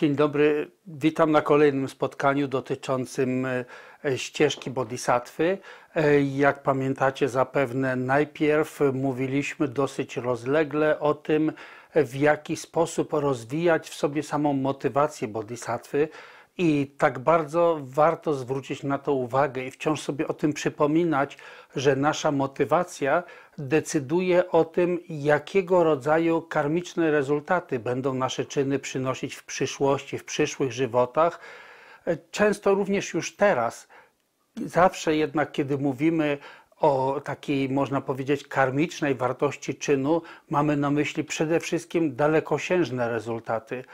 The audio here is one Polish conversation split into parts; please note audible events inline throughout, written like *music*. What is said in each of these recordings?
Dzień dobry, witam na kolejnym spotkaniu dotyczącym e, e, ścieżki bodhisattwy. E, jak pamiętacie zapewne, najpierw mówiliśmy dosyć rozlegle o tym, w jaki sposób rozwijać w sobie samą motywację bodhisattwy, i tak bardzo warto zwrócić na to uwagę i wciąż sobie o tym przypominać, że nasza motywacja decyduje o tym, jakiego rodzaju karmiczne rezultaty będą nasze czyny przynosić w przyszłości, w przyszłych żywotach, często również już teraz. Zawsze jednak, kiedy mówimy o takiej, można powiedzieć, karmicznej wartości czynu, mamy na myśli przede wszystkim dalekosiężne rezultaty.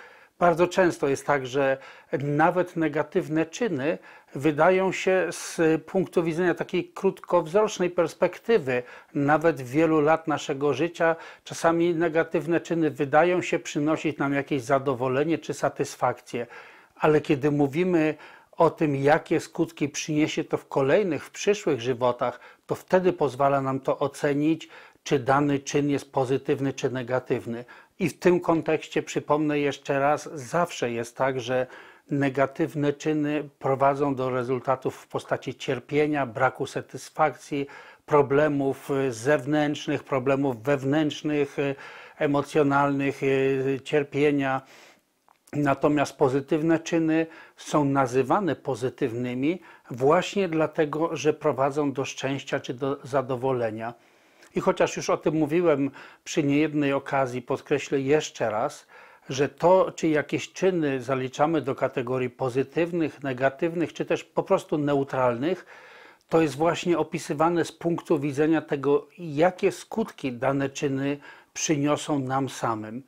Bardzo często jest tak, że nawet negatywne czyny wydają się z punktu widzenia takiej krótkowzrocznej perspektywy, nawet wielu lat naszego życia, czasami negatywne czyny wydają się przynosić nam jakieś zadowolenie czy satysfakcję. Ale kiedy mówimy o tym, jakie skutki przyniesie to w kolejnych, w przyszłych żywotach, to wtedy pozwala nam to ocenić, czy dany czyn jest pozytywny czy negatywny. I w tym kontekście przypomnę jeszcze raz, zawsze jest tak, że negatywne czyny prowadzą do rezultatów w postaci cierpienia, braku satysfakcji, problemów y, zewnętrznych, problemów wewnętrznych, y, emocjonalnych, y, cierpienia. Natomiast pozytywne czyny są nazywane pozytywnymi właśnie dlatego, że prowadzą do szczęścia czy do zadowolenia. I chociaż już o tym mówiłem przy niejednej okazji, podkreślę jeszcze raz, że to, czy jakieś czyny zaliczamy do kategorii pozytywnych, negatywnych, czy też po prostu neutralnych, to jest właśnie opisywane z punktu widzenia tego, jakie skutki dane czyny przyniosą nam samym.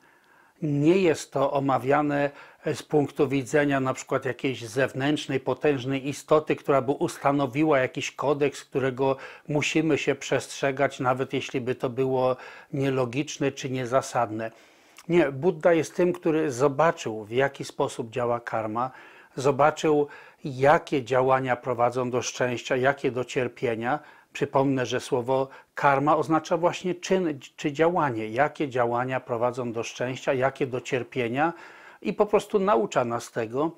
Nie jest to omawiane z punktu widzenia na przykład jakiejś zewnętrznej, potężnej istoty, która by ustanowiła jakiś kodeks, którego musimy się przestrzegać, nawet jeśli by to było nielogiczne czy niezasadne. Nie, Buddha jest tym, który zobaczył, w jaki sposób działa karma, zobaczył, jakie działania prowadzą do szczęścia, jakie do cierpienia. Przypomnę, że słowo karma oznacza właśnie czyn czy działanie, jakie działania prowadzą do szczęścia, jakie do cierpienia i po prostu naucza nas tego.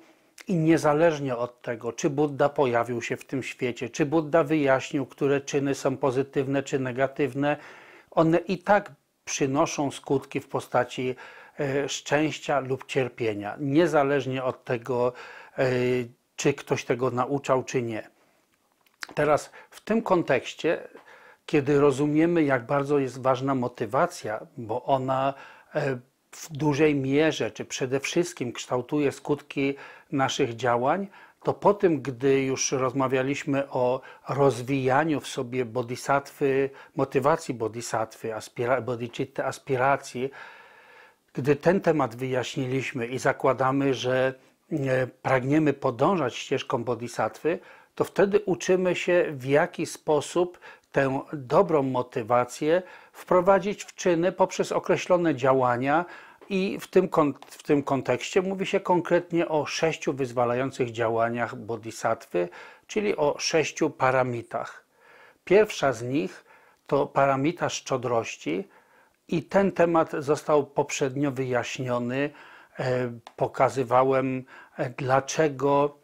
I niezależnie od tego, czy Buddha pojawił się w tym świecie, czy Buddha wyjaśnił, które czyny są pozytywne czy negatywne, one i tak przynoszą skutki w postaci e, szczęścia lub cierpienia, niezależnie od tego, e, czy ktoś tego nauczał, czy nie. Teraz w tym kontekście, kiedy rozumiemy, jak bardzo jest ważna motywacja, bo ona e, w dużej mierze, czy przede wszystkim kształtuje skutki naszych działań, to po tym, gdy już rozmawialiśmy o rozwijaniu w sobie bodhisattwy, motywacji bodhisattwy, bodhicitta aspiracji, gdy ten temat wyjaśniliśmy i zakładamy, że e, pragniemy podążać ścieżką bodhisattwy, to wtedy uczymy się, w jaki sposób tę dobrą motywację wprowadzić w czyny poprzez określone działania, i w tym, w tym kontekście mówi się konkretnie o sześciu wyzwalających działaniach bodhisattwy, czyli o sześciu paramitach. Pierwsza z nich to paramita szczodrości, i ten temat został poprzednio wyjaśniony. E, pokazywałem, e, dlaczego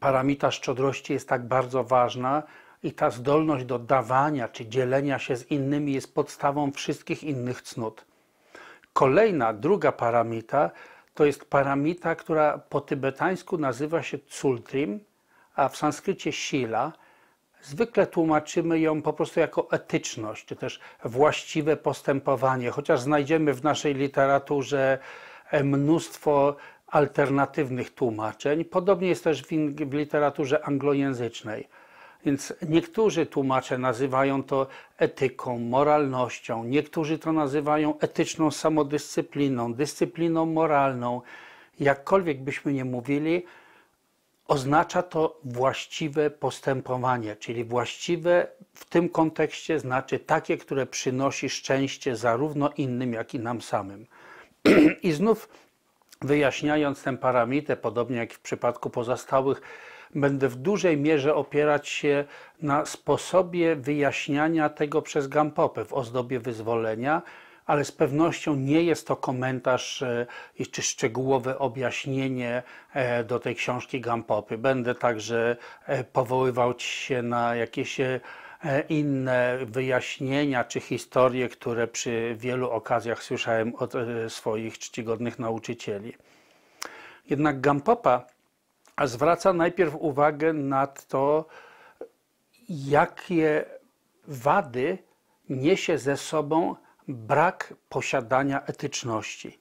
paramita szczodrości jest tak bardzo ważna i ta zdolność do dawania czy dzielenia się z innymi jest podstawą wszystkich innych cnót. Kolejna, druga paramita to jest paramita, która po tybetańsku nazywa się Tsultrim, a w sanskrycie Sila. Zwykle tłumaczymy ją po prostu jako etyczność, czy też właściwe postępowanie, chociaż znajdziemy w naszej literaturze e, mnóstwo alternatywnych tłumaczeń. Podobnie jest też w, literaturze anglojęzycznej. Więc niektórzy tłumacze nazywają to etyką, moralnością, niektórzy to nazywają etyczną samodyscypliną, dyscypliną moralną. Jakkolwiek byśmy nie mówili, oznacza to właściwe postępowanie, czyli właściwe w tym kontekście znaczy takie, które przynosi szczęście zarówno innym, jak i nam samym. *clears throat* I znów wyjaśniając tę paramitę, podobnie jak w przypadku pozostałych będę w dużej mierze opierać się na sposobie wyjaśniania tego przez Gampopę w ozdobie wyzwolenia, ale z pewnością nie jest to komentarz e, czy szczegółowe objaśnienie e, do tej książki Gampopy. Będę także e, powoływał się na jakieś inne wyjaśnienia czy historie, które przy wielu okazjach słyszałem od swoich czcigodnych nauczycieli. Jednak Gampopa zwraca najpierw uwagę na to, jakie wady niesie ze sobą brak posiadania etyczności.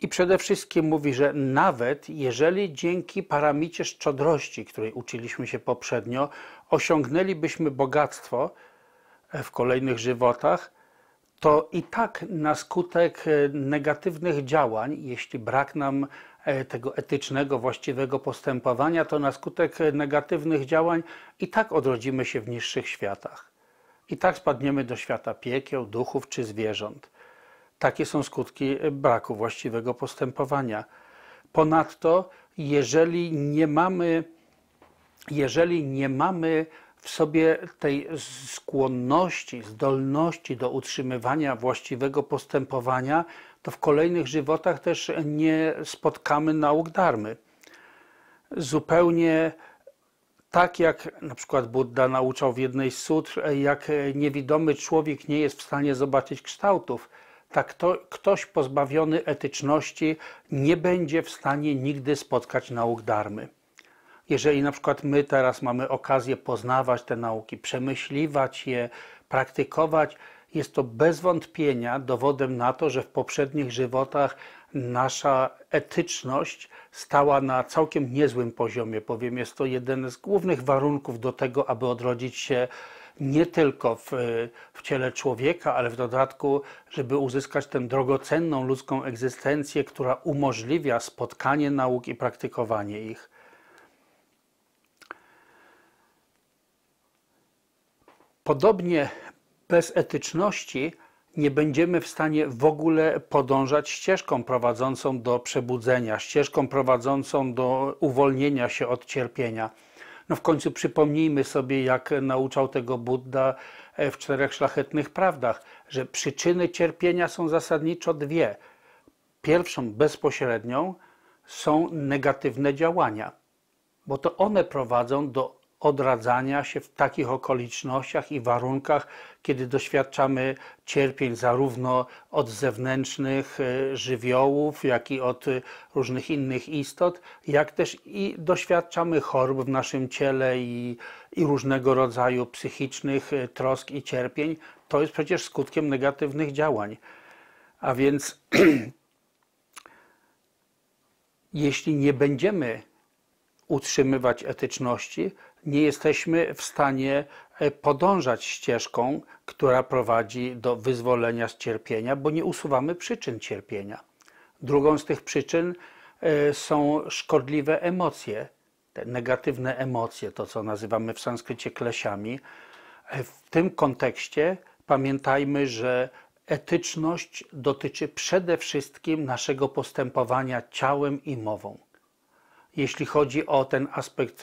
I przede wszystkim mówi, że nawet jeżeli dzięki paramicie szczodrości, której uczyliśmy się poprzednio, osiągnęlibyśmy bogactwo w kolejnych żywotach, to i tak na skutek e, negatywnych działań, jeśli brak nam e, tego etycznego, właściwego postępowania, to na skutek e, negatywnych działań i tak odrodzimy się w niższych światach. I tak spadniemy do świata piekieł, duchów czy zwierząt. Takie są skutki braku właściwego postępowania. Ponadto, jeżeli nie mamy, jeżeli nie mamy w sobie tej skłonności, zdolności do utrzymywania właściwego postępowania, to w kolejnych żywotach też nie spotkamy nauk darmy. Zupełnie tak jak na przykład Buddha nauczał w jednej z sutr, jak niewidomy człowiek nie jest w stanie zobaczyć kształtów, tak to, ktoś pozbawiony etyczności nie będzie w stanie nigdy spotkać nauk darmy jeżeli na przykład my teraz mamy okazję poznawać te nauki, przemyśliwać je, praktykować, jest to bez wątpienia dowodem na to, że w poprzednich żywotach nasza etyczność stała na całkiem niezłym poziomie. Powiem, jest to jeden z głównych warunków do tego, aby odrodzić się nie tylko w, w ciele człowieka, ale w dodatku, żeby uzyskać tę drogocenną ludzką egzystencję, która umożliwia spotkanie nauk i praktykowanie ich. Podobnie bez etyczności nie będziemy w stanie w ogóle podążać ścieżką prowadzącą do przebudzenia, ścieżką prowadzącą do uwolnienia się od cierpienia. No w końcu przypomnijmy sobie, jak nauczał tego Buddha e, w czterech szlachetnych prawdach, że przyczyny cierpienia są zasadniczo dwie. Pierwszą bezpośrednią są negatywne działania, bo to one prowadzą do odradzania się w takich okolicznościach i warunkach, kiedy doświadczamy cierpień zarówno od zewnętrznych e, żywiołów, jak i od e, różnych innych istot, jak też i doświadczamy chorób w naszym ciele i, i różnego rodzaju psychicznych e, trosk i cierpień, to jest przecież skutkiem negatywnych działań. A więc *clears throat* jeśli nie będziemy utrzymywać etyczności, nie jesteśmy w stanie e, podążać ścieżką, która prowadzi do wyzwolenia z cierpienia, bo nie usuwamy przyczyn cierpienia. Drugą z tych przyczyn e, są szkodliwe emocje, te negatywne emocje, to co nazywamy w sanskrycie klesiami. E, w tym kontekście pamiętajmy, że etyczność dotyczy przede wszystkim naszego postępowania ciałem i mową. Jeśli chodzi o ten aspekt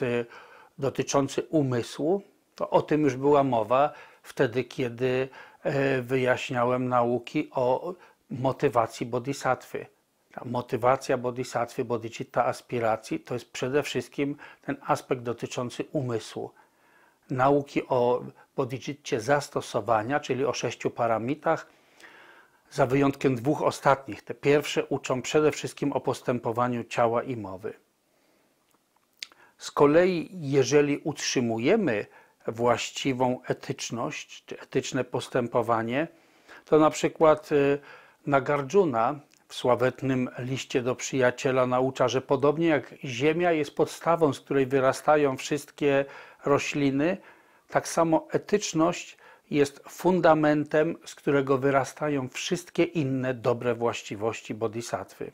dotyczący umysłu, to o tym już była mowa wtedy, kiedy e, wyjaśniałem nauki o motywacji bodhisattwy. Ta motywacja bodhisattwy, bodhicitta aspiracji to jest przede wszystkim ten aspekt dotyczący umysłu. Nauki o bodhicitcie zastosowania, czyli o sześciu paramitach, za wyjątkiem dwóch ostatnich. Te pierwsze uczą przede wszystkim o postępowaniu ciała i mowy. Z kolei, jeżeli utrzymujemy właściwą etyczność czy etyczne postępowanie, to na przykład y, Nagarjuna w sławetnym liście do przyjaciela naucza, że podobnie jak ziemia jest podstawą, z której wyrastają wszystkie rośliny, tak samo etyczność jest fundamentem, z którego wyrastają wszystkie inne dobre właściwości bodhisattwy.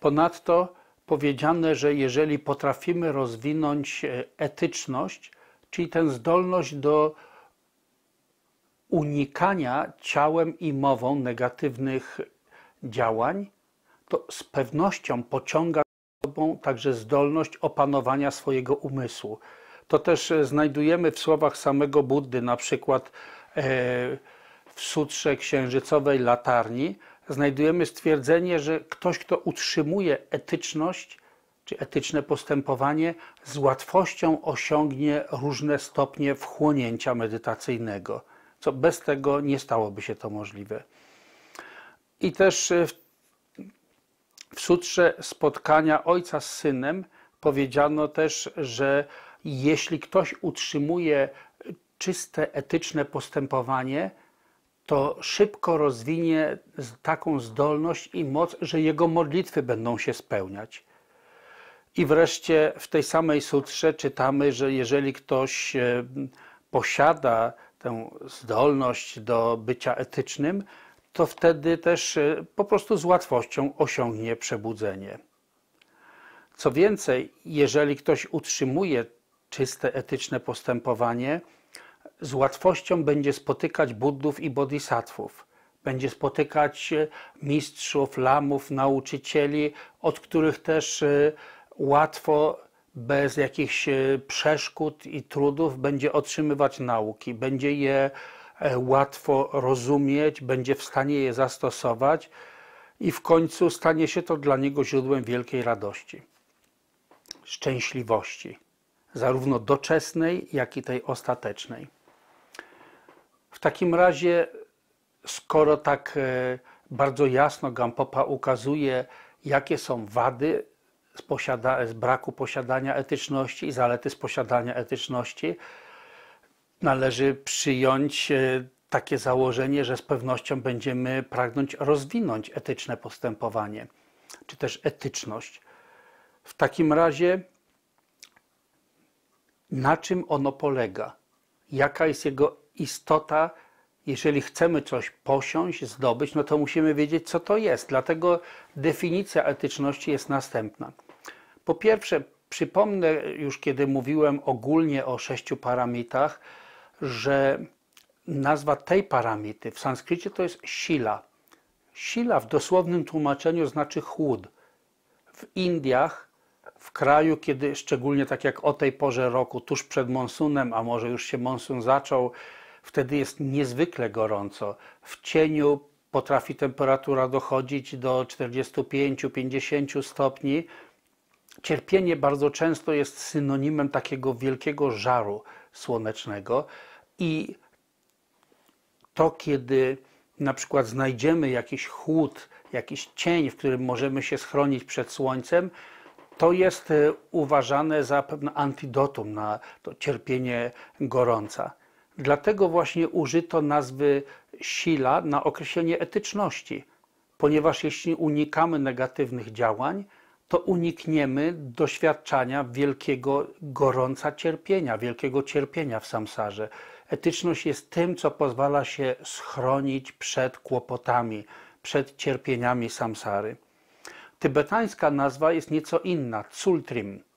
Ponadto powiedziane, że jeżeli potrafimy rozwinąć e, etyczność, czyli tę zdolność do unikania ciałem i mową negatywnych działań, to z pewnością pociąga za sobą także zdolność opanowania swojego umysłu. To też e, znajdujemy w słowach samego Buddy, na przykład e, w sutrze księżycowej latarni, znajdujemy stwierdzenie, że ktoś, kto utrzymuje etyczność czy etyczne postępowanie, z łatwością osiągnie różne stopnie wchłonięcia medytacyjnego, co bez tego nie stałoby się to możliwe. I też e, w sutrze spotkania ojca z synem powiedziano też, że jeśli ktoś utrzymuje czyste etyczne postępowanie, to szybko rozwinie taką zdolność i moc, że jego modlitwy będą się spełniać. I wreszcie w tej samej sutrze czytamy, że jeżeli ktoś e, posiada tę zdolność do bycia etycznym, to wtedy też e, po prostu z łatwością osiągnie przebudzenie. Co więcej, jeżeli ktoś utrzymuje czyste etyczne postępowanie, z łatwością będzie spotykać buddów i bodhisattwów. Będzie spotykać e, mistrzów, lamów, nauczycieli, od których też e, łatwo, bez jakichś e, przeszkód i trudów, będzie otrzymywać nauki, będzie je łatwo rozumieć, będzie w stanie je zastosować i w końcu stanie się to dla niego źródłem wielkiej radości, szczęśliwości, zarówno doczesnej, jak i tej ostatecznej. W takim razie, skoro tak e, bardzo jasno Gampopa ukazuje, jakie są wady z, posiada, z braku posiadania etyczności i zalety z posiadania etyczności, należy przyjąć e, takie założenie, że z pewnością będziemy pragnąć rozwinąć etyczne postępowanie, czy też etyczność. W takim razie, na czym ono polega? Jaka jest jego istota, jeżeli chcemy coś posiąść, zdobyć, no to musimy wiedzieć, co to jest. Dlatego definicja etyczności jest następna. Po pierwsze, przypomnę już, kiedy mówiłem ogólnie o sześciu paramitach, że nazwa tej paramity w sanskrycie to jest sila. Sila w dosłownym tłumaczeniu znaczy chłód. W Indiach, w kraju, kiedy szczególnie tak jak o tej porze roku, tuż przed monsunem, a może już się monsun zaczął, Wtedy jest niezwykle gorąco. W cieniu potrafi temperatura dochodzić do 45-50 stopni. Cierpienie bardzo często jest synonimem takiego wielkiego żaru słonecznego i to, kiedy na przykład znajdziemy jakiś chłód, jakiś cień, w którym możemy się schronić przed słońcem, to jest e, uważane za pewne antidotum na to cierpienie gorąca. Dlatego właśnie użyto nazwy sila na określenie etyczności, ponieważ jeśli unikamy negatywnych działań, to unikniemy doświadczania wielkiego gorąca cierpienia, wielkiego cierpienia w samsarze. Etyczność jest tym, co pozwala się schronić przed kłopotami, przed cierpieniami samsary. Tybetańska nazwa jest nieco inna, tsultrim.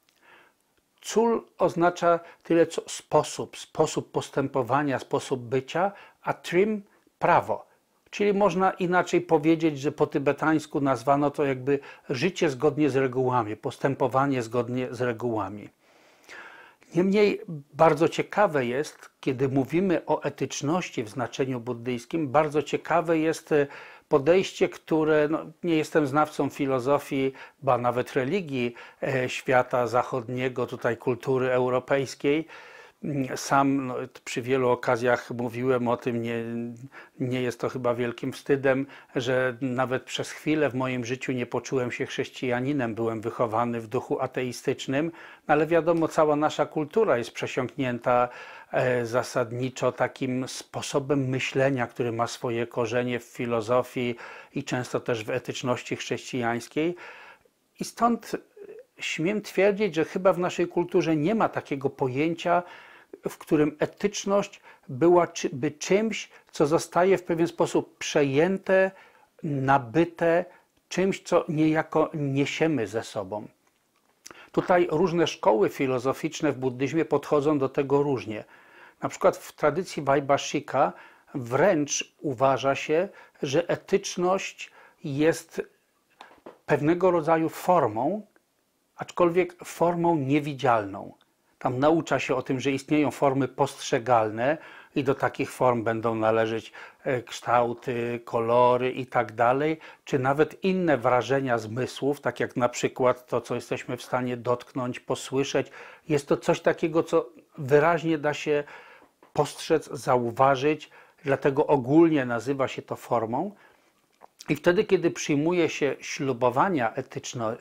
Cul oznacza tyle co sposób, sposób postępowania, sposób bycia, a trim prawo. Czyli można inaczej powiedzieć, że po tybetańsku nazwano to jakby życie zgodnie z regułami, postępowanie zgodnie z regułami. Niemniej bardzo ciekawe jest, kiedy mówimy o etyczności w znaczeniu buddyjskim, bardzo ciekawe jest e, podejście, które no, nie jestem znawcą filozofii, ba nawet religii e, świata zachodniego, tutaj kultury europejskiej. Mm, sam no, przy wielu okazjach mówiłem o tym, nie, nie jest to chyba wielkim wstydem, że nawet przez chwilę w moim życiu nie poczułem się chrześcijaninem, byłem wychowany w duchu ateistycznym, no, ale wiadomo, cała nasza kultura jest przesiąknięta E, zasadniczo takim sposobem myślenia, który ma swoje korzenie w filozofii i często też w etyczności chrześcijańskiej. I stąd śmiem twierdzić, że chyba w naszej kulturze nie ma takiego pojęcia, w którym etyczność by czymś, co zostaje w pewien sposób przejęte, nabyte, czymś, co niejako niesiemy ze sobą. Tutaj różne szkoły filozoficzne w buddyzmie podchodzą do tego różnie. Na przykład w tradycji Wajbaszika wręcz uważa się, że etyczność jest pewnego rodzaju formą, aczkolwiek formą niewidzialną. Tam naucza się o tym, że istnieją formy postrzegalne i do takich form będą należeć e, kształty, kolory i tak dalej, czy nawet inne wrażenia zmysłów, tak jak na przykład to, co jesteśmy w stanie dotknąć, posłyszeć. Jest to coś takiego, co wyraźnie da się postrzec, zauważyć, dlatego ogólnie nazywa się to formą. I wtedy, kiedy przyjmuje się ślubowania etyczne,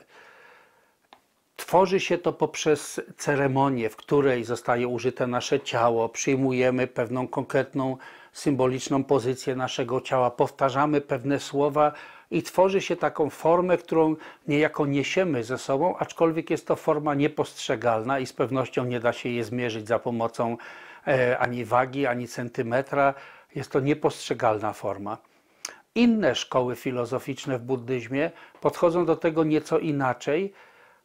tworzy się to poprzez ceremonię, w której zostaje użyte nasze ciało, przyjmujemy pewną konkretną symboliczną pozycję naszego ciała, powtarzamy pewne słowa i tworzy się taką formę, którą niejako niesiemy ze sobą, aczkolwiek jest to forma niepostrzegalna i z pewnością nie da się je zmierzyć za pomocą E, ani wagi, ani centymetra. Jest to niepostrzegalna forma. Inne szkoły filozoficzne w buddyzmie podchodzą do tego nieco inaczej.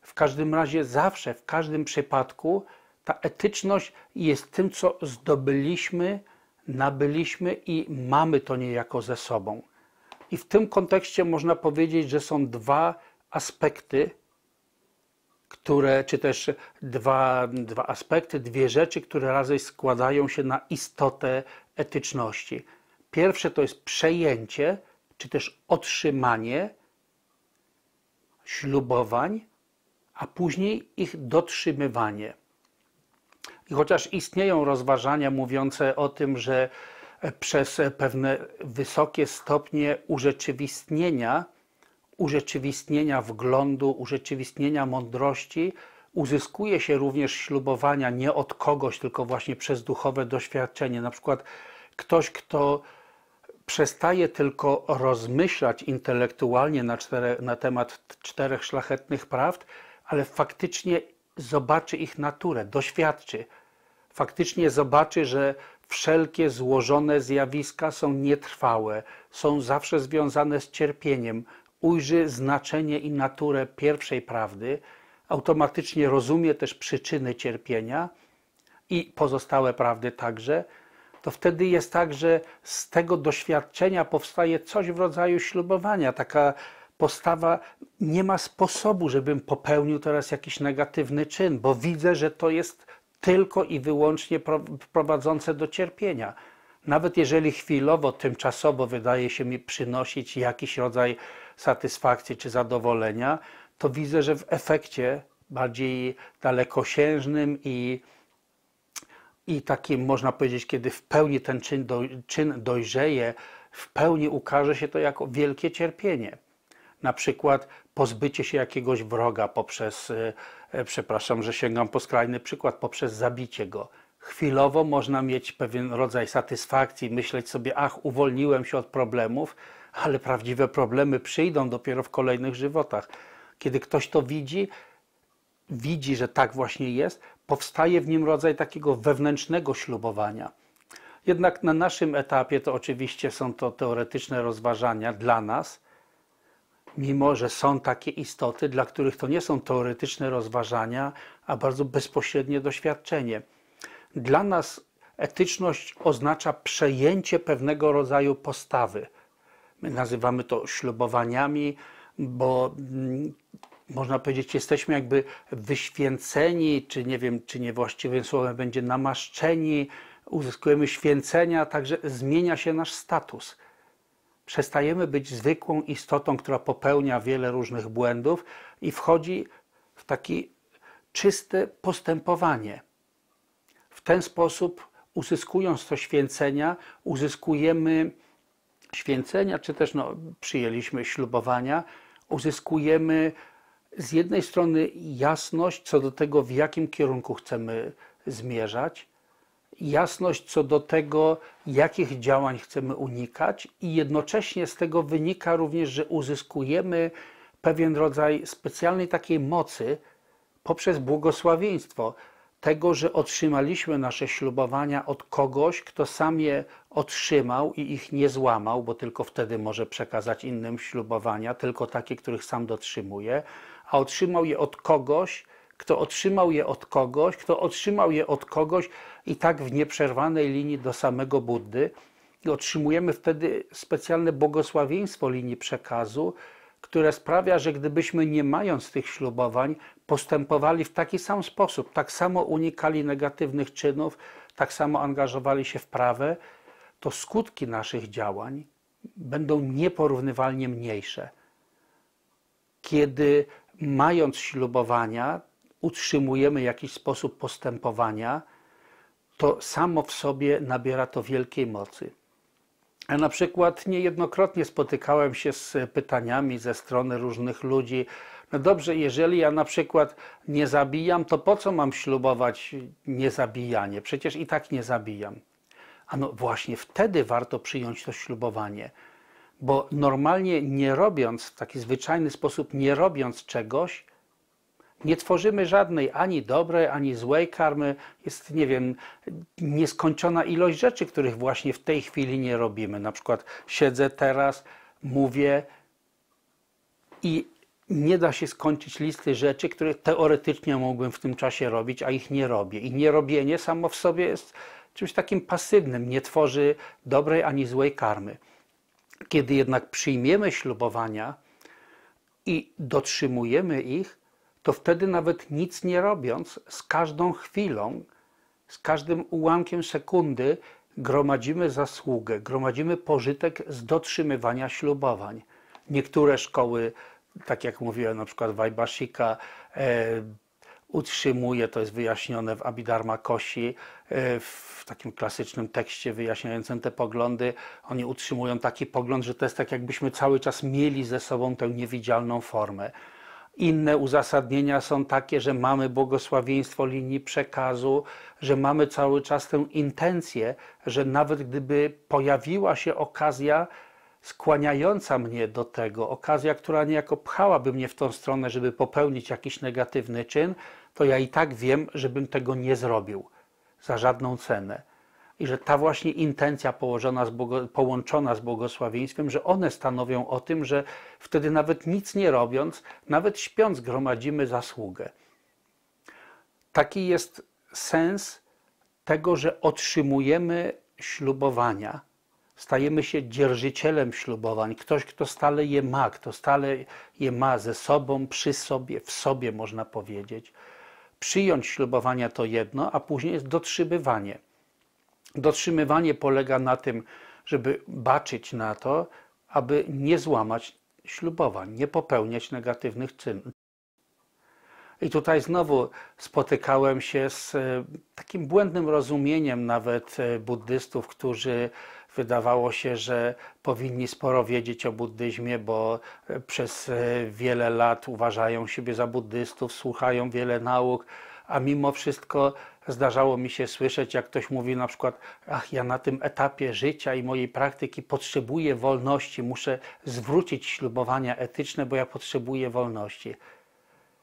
W każdym razie zawsze, w każdym przypadku ta etyczność jest tym, co zdobyliśmy, nabyliśmy i mamy to niejako ze sobą. I w tym kontekście można powiedzieć, że są dwa aspekty które, czy też dwa, dwa aspekty, dwie rzeczy, które razem składają się na istotę etyczności. Pierwsze to jest przejęcie, czy też otrzymanie ślubowań, a później ich dotrzymywanie. I chociaż istnieją rozważania mówiące o tym, że przez pewne wysokie stopnie urzeczywistnienia urzeczywistnienia wglądu, urzeczywistnienia mądrości, uzyskuje się również ślubowania nie od kogoś, tylko właśnie przez duchowe doświadczenie. Na przykład ktoś, kto przestaje tylko rozmyślać intelektualnie na, cztere, na temat czterech szlachetnych prawd, ale faktycznie zobaczy ich naturę, doświadczy. Faktycznie zobaczy, że wszelkie złożone zjawiska są nietrwałe, są zawsze związane z cierpieniem, ujrzy znaczenie i naturę pierwszej prawdy, automatycznie rozumie też przyczyny cierpienia i pozostałe prawdy także, to wtedy jest tak, że z tego doświadczenia powstaje coś w rodzaju ślubowania, taka postawa nie ma sposobu, żebym popełnił teraz jakiś negatywny czyn, bo widzę, że to jest tylko i wyłącznie prowadzące do cierpienia. Nawet jeżeli chwilowo, tymczasowo wydaje się mi przynosić jakiś rodzaj satysfakcji czy zadowolenia, to widzę, że w efekcie bardziej dalekosiężnym i, i takim, można powiedzieć, kiedy w pełni ten czyn, do, czyn dojrzeje, w pełni ukaże się to jako wielkie cierpienie. Na przykład pozbycie się jakiegoś wroga poprzez, e, e, przepraszam, że sięgam po skrajny przykład, poprzez zabicie go. Chwilowo można mieć pewien rodzaj satysfakcji, myśleć sobie, ach, uwolniłem się od problemów, ale prawdziwe problemy przyjdą dopiero w kolejnych żywotach. Kiedy ktoś to widzi, widzi, że tak właśnie jest, powstaje w nim rodzaj takiego wewnętrznego ślubowania. Jednak na naszym etapie to oczywiście są to teoretyczne rozważania dla nas, mimo że są takie istoty, dla których to nie są teoretyczne rozważania, a bardzo bezpośrednie doświadczenie. Dla nas etyczność oznacza przejęcie pewnego rodzaju postawy. My nazywamy to ślubowaniami, bo mm, można powiedzieć, jesteśmy jakby wyświęceni, czy nie wiem, czy niewłaściwym słowem będzie namaszczeni, uzyskujemy święcenia, także zmienia się nasz status. Przestajemy być zwykłą istotą, która popełnia wiele różnych błędów i wchodzi w takie czyste postępowanie. W ten sposób, uzyskując to święcenia, uzyskujemy święcenia, czy też no, przyjęliśmy ślubowania, uzyskujemy z jednej strony jasność co do tego, w jakim kierunku chcemy zmierzać, jasność co do tego, jakich działań chcemy unikać, i jednocześnie z tego wynika również, że uzyskujemy pewien rodzaj specjalnej takiej mocy poprzez błogosławieństwo tego, że otrzymaliśmy nasze ślubowania od kogoś, kto sam je otrzymał i ich nie złamał, bo tylko wtedy może przekazać innym ślubowania, tylko takie, których sam dotrzymuje, a otrzymał je od kogoś, kto otrzymał je od kogoś, kto otrzymał je od kogoś i tak w nieprzerwanej linii do samego Buddy. I otrzymujemy wtedy specjalne błogosławieństwo linii przekazu, które sprawia, że gdybyśmy nie mając tych ślubowań, postępowali w taki sam sposób, tak samo unikali negatywnych czynów, tak samo angażowali się w prawę, to skutki naszych działań będą nieporównywalnie mniejsze. Kiedy mając ślubowania, utrzymujemy jakiś sposób postępowania, to samo w sobie nabiera to wielkiej mocy na przykład niejednokrotnie spotykałem się z pytaniami ze strony różnych ludzi, no dobrze, jeżeli ja na przykład nie zabijam, to po co mam ślubować niezabijanie? Przecież i tak nie zabijam. A no właśnie wtedy warto przyjąć to ślubowanie, bo normalnie nie robiąc, w taki zwyczajny sposób, nie robiąc czegoś, nie tworzymy żadnej ani dobrej, ani złej karmy. Jest, nie wiem, nieskończona ilość rzeczy, których właśnie w tej chwili nie robimy. Na przykład siedzę teraz, mówię i nie da się skończyć listy rzeczy, które teoretycznie mógłbym w tym czasie robić, a ich nie robię. I nierobienie samo w sobie jest czymś takim pasywnym, nie tworzy dobrej ani złej karmy. Kiedy jednak przyjmiemy ślubowania i dotrzymujemy ich, to wtedy nawet nic nie robiąc, z każdą chwilą, z każdym ułamkiem sekundy gromadzimy zasługę, gromadzimy pożytek z dotrzymywania ślubowań. Niektóre szkoły, tak jak mówiłem, na przykład Wajbasika, e, utrzymuje, to jest wyjaśnione w Abhidharma Kosi, e, w takim klasycznym tekście wyjaśniającym te poglądy, oni utrzymują taki pogląd, że to jest tak, jakbyśmy cały czas mieli ze sobą tę niewidzialną formę. Inne uzasadnienia są takie, że mamy błogosławieństwo linii przekazu, że mamy cały czas tę intencję, że nawet gdyby pojawiła się okazja skłaniająca mnie do tego, okazja, która niejako pchałaby mnie w tą stronę, żeby popełnić jakiś negatywny czyn, to ja i tak wiem, żebym tego nie zrobił za żadną cenę i że ta właśnie intencja z błogo, połączona z błogosławieństwem, że one stanowią o tym, że wtedy nawet nic nie robiąc, nawet śpiąc, gromadzimy zasługę. Taki jest sens tego, że otrzymujemy ślubowania. Stajemy się dzierżycielem ślubowań. Ktoś, kto stale je ma, kto stale je ma ze sobą, przy sobie, w sobie, można powiedzieć. Przyjąć ślubowania to jedno, a później jest dotrzymywanie. Dotrzymywanie polega na tym, żeby baczyć na to, aby nie złamać ślubowań, nie popełniać negatywnych czynów. I tutaj znowu spotykałem się z e, takim błędnym rozumieniem nawet e, buddystów, którzy wydawało się, że powinni sporo wiedzieć o buddyzmie, bo e, przez wiele lat uważają siebie za buddystów, słuchają wiele nauk, a mimo wszystko zdarzało mi się słyszeć, jak ktoś mówi na przykład, ach, ja na tym etapie życia i mojej praktyki potrzebuję wolności, muszę zwrócić ślubowania etyczne, bo ja potrzebuję wolności.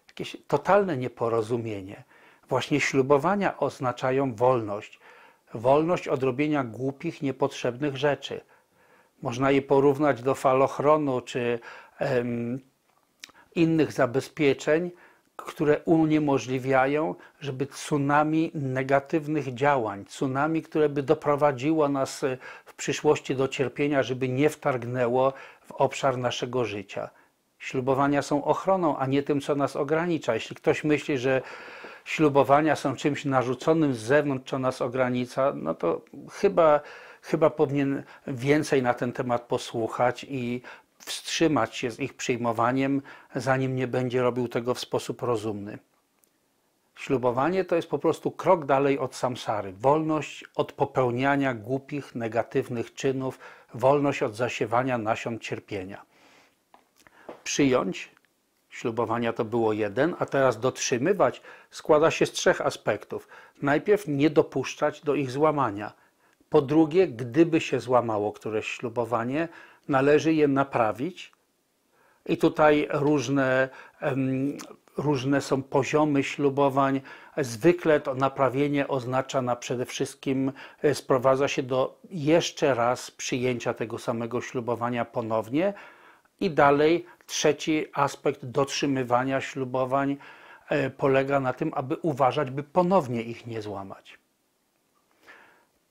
Jakieś totalne nieporozumienie. Właśnie ślubowania oznaczają wolność. Wolność od robienia głupich, niepotrzebnych rzeczy. Można je porównać do falochronu czy em, innych zabezpieczeń, które uniemożliwiają, żeby tsunami negatywnych działań, tsunami, które by doprowadziło nas e, w przyszłości do cierpienia, żeby nie wtargnęło w obszar naszego życia. Ślubowania są ochroną, a nie tym, co nas ogranicza. Jeśli ktoś myśli, że ślubowania są czymś narzuconym z zewnątrz, co nas ogranicza, no to chyba, chyba powinien więcej na ten temat posłuchać i wstrzymać się z ich przyjmowaniem, zanim nie będzie robił tego w sposób rozumny. Ślubowanie to jest po prostu krok dalej od samsary. Wolność od popełniania głupich, negatywnych czynów, wolność od zasiewania nasion cierpienia. Przyjąć ślubowania to było jeden, a teraz dotrzymywać składa się z trzech aspektów. Najpierw nie dopuszczać do ich złamania. Po drugie, gdyby się złamało któreś ślubowanie, należy je naprawić. I tutaj różne, różne są poziomy ślubowań. Zwykle to naprawienie oznacza na przede wszystkim, e, sprowadza się do jeszcze raz przyjęcia tego samego ślubowania ponownie. I dalej trzeci aspekt dotrzymywania ślubowań e, polega na tym, aby uważać, by ponownie ich nie złamać.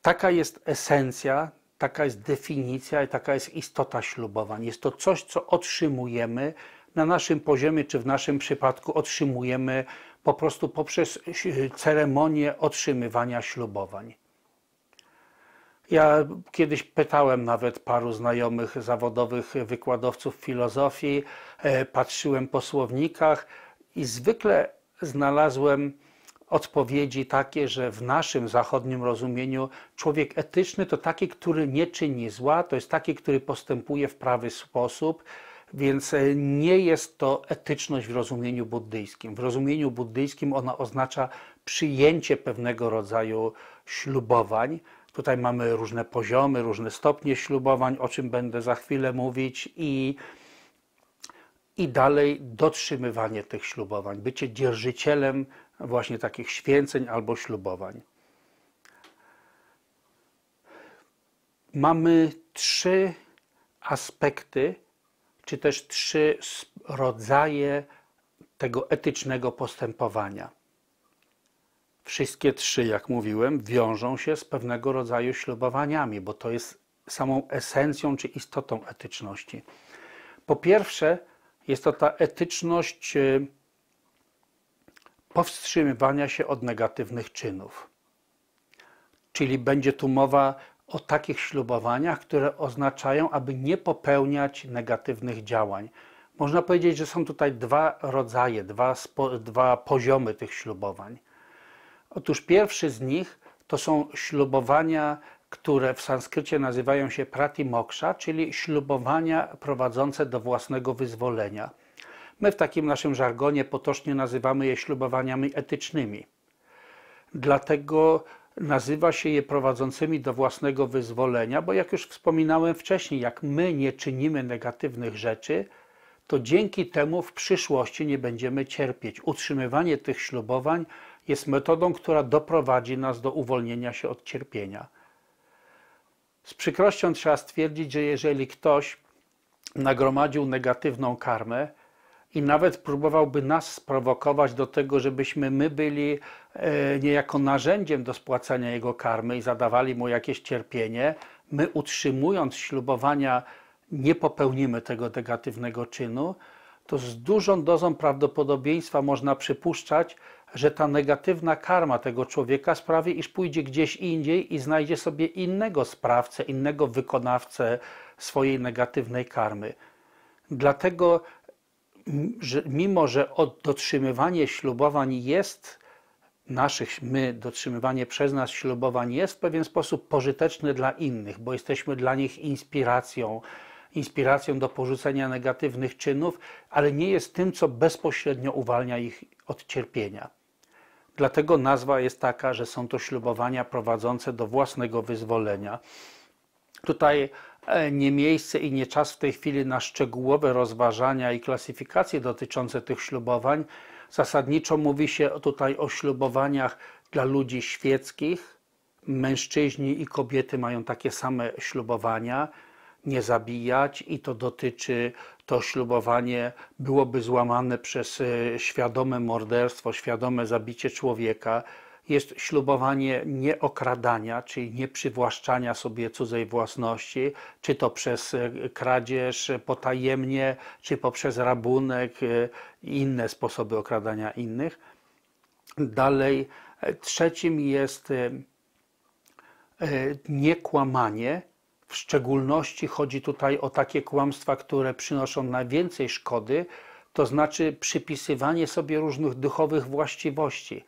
Taka jest esencja taka jest definicja i taka jest istota ślubowań. Jest to coś, co otrzymujemy na naszym poziomie, czy w naszym przypadku otrzymujemy po prostu poprzez e, ceremonię otrzymywania ślubowań. Ja kiedyś pytałem nawet paru znajomych zawodowych wykładowców filozofii, e, patrzyłem po słownikach i zwykle znalazłem odpowiedzi takie, że w naszym zachodnim rozumieniu człowiek etyczny to taki, który nie czyni zła, to jest taki, który postępuje w prawy sposób, więc e, nie jest to etyczność w rozumieniu buddyjskim. W rozumieniu buddyjskim ona oznacza przyjęcie pewnego rodzaju ślubowań. Tutaj mamy różne poziomy, różne stopnie ślubowań, o czym będę za chwilę mówić i i dalej dotrzymywanie tych ślubowań, bycie dzierżycielem właśnie takich święceń albo ślubowań. Mamy trzy aspekty, czy też trzy rodzaje tego etycznego postępowania. Wszystkie trzy, jak mówiłem, wiążą się z pewnego rodzaju ślubowaniami, bo to jest samą esencją czy istotą etyczności. Po pierwsze, jest to ta etyczność y, powstrzymywania się od negatywnych czynów. Czyli będzie tu mowa o takich ślubowaniach, które oznaczają, aby nie popełniać negatywnych działań. Można powiedzieć, że są tutaj dwa rodzaje, dwa, spo, dwa poziomy tych ślubowań. Otóż pierwszy z nich to są ślubowania, które w sanskrycie nazywają się pratimoksha, czyli ślubowania prowadzące do własnego wyzwolenia. My w takim naszym żargonie potocznie nazywamy je ślubowaniami etycznymi. Dlatego nazywa się je prowadzącymi do własnego wyzwolenia, bo jak już wspominałem wcześniej, jak my nie czynimy negatywnych rzeczy, to dzięki temu w przyszłości nie będziemy cierpieć. Utrzymywanie tych ślubowań jest metodą, która doprowadzi nas do uwolnienia się od cierpienia. Z przykrością trzeba stwierdzić, że jeżeli ktoś nagromadził negatywną karmę, i nawet próbowałby nas sprowokować do tego, żebyśmy my byli e, niejako narzędziem do spłacania jego karmy i zadawali mu jakieś cierpienie, my utrzymując ślubowania nie popełnimy tego negatywnego czynu, to z dużą dozą prawdopodobieństwa można przypuszczać, że ta negatywna karma tego człowieka sprawi, iż pójdzie gdzieś indziej i znajdzie sobie innego sprawcę, innego wykonawcę swojej negatywnej karmy. Dlatego że mimo, że dotrzymywanie ślubowań jest naszych, my, dotrzymywanie przez nas ślubowań jest w pewien sposób pożyteczne dla innych, bo jesteśmy dla nich inspiracją, inspiracją do porzucenia negatywnych czynów, ale nie jest tym, co bezpośrednio uwalnia ich od cierpienia. Dlatego nazwa jest taka, że są to ślubowania prowadzące do własnego wyzwolenia. Tutaj E, nie miejsce i nie czas w tej chwili na szczegółowe rozważania i klasyfikacje dotyczące tych ślubowań. Zasadniczo mówi się tutaj o ślubowaniach dla ludzi świeckich. Mężczyźni i kobiety mają takie same ślubowania. Nie zabijać, i to dotyczy to ślubowanie, byłoby złamane przez e, świadome morderstwo, świadome zabicie człowieka jest ślubowanie nieokradania, czyli nieprzywłaszczania sobie cudzej własności, czy to przez e, kradzież potajemnie, czy poprzez rabunek e, i inne sposoby okradania innych. Dalej, e, trzecim jest niekłamanie, w szczególności chodzi tutaj o takie kłamstwa, które przynoszą najwięcej szkody, to znaczy przypisywanie sobie różnych duchowych właściwości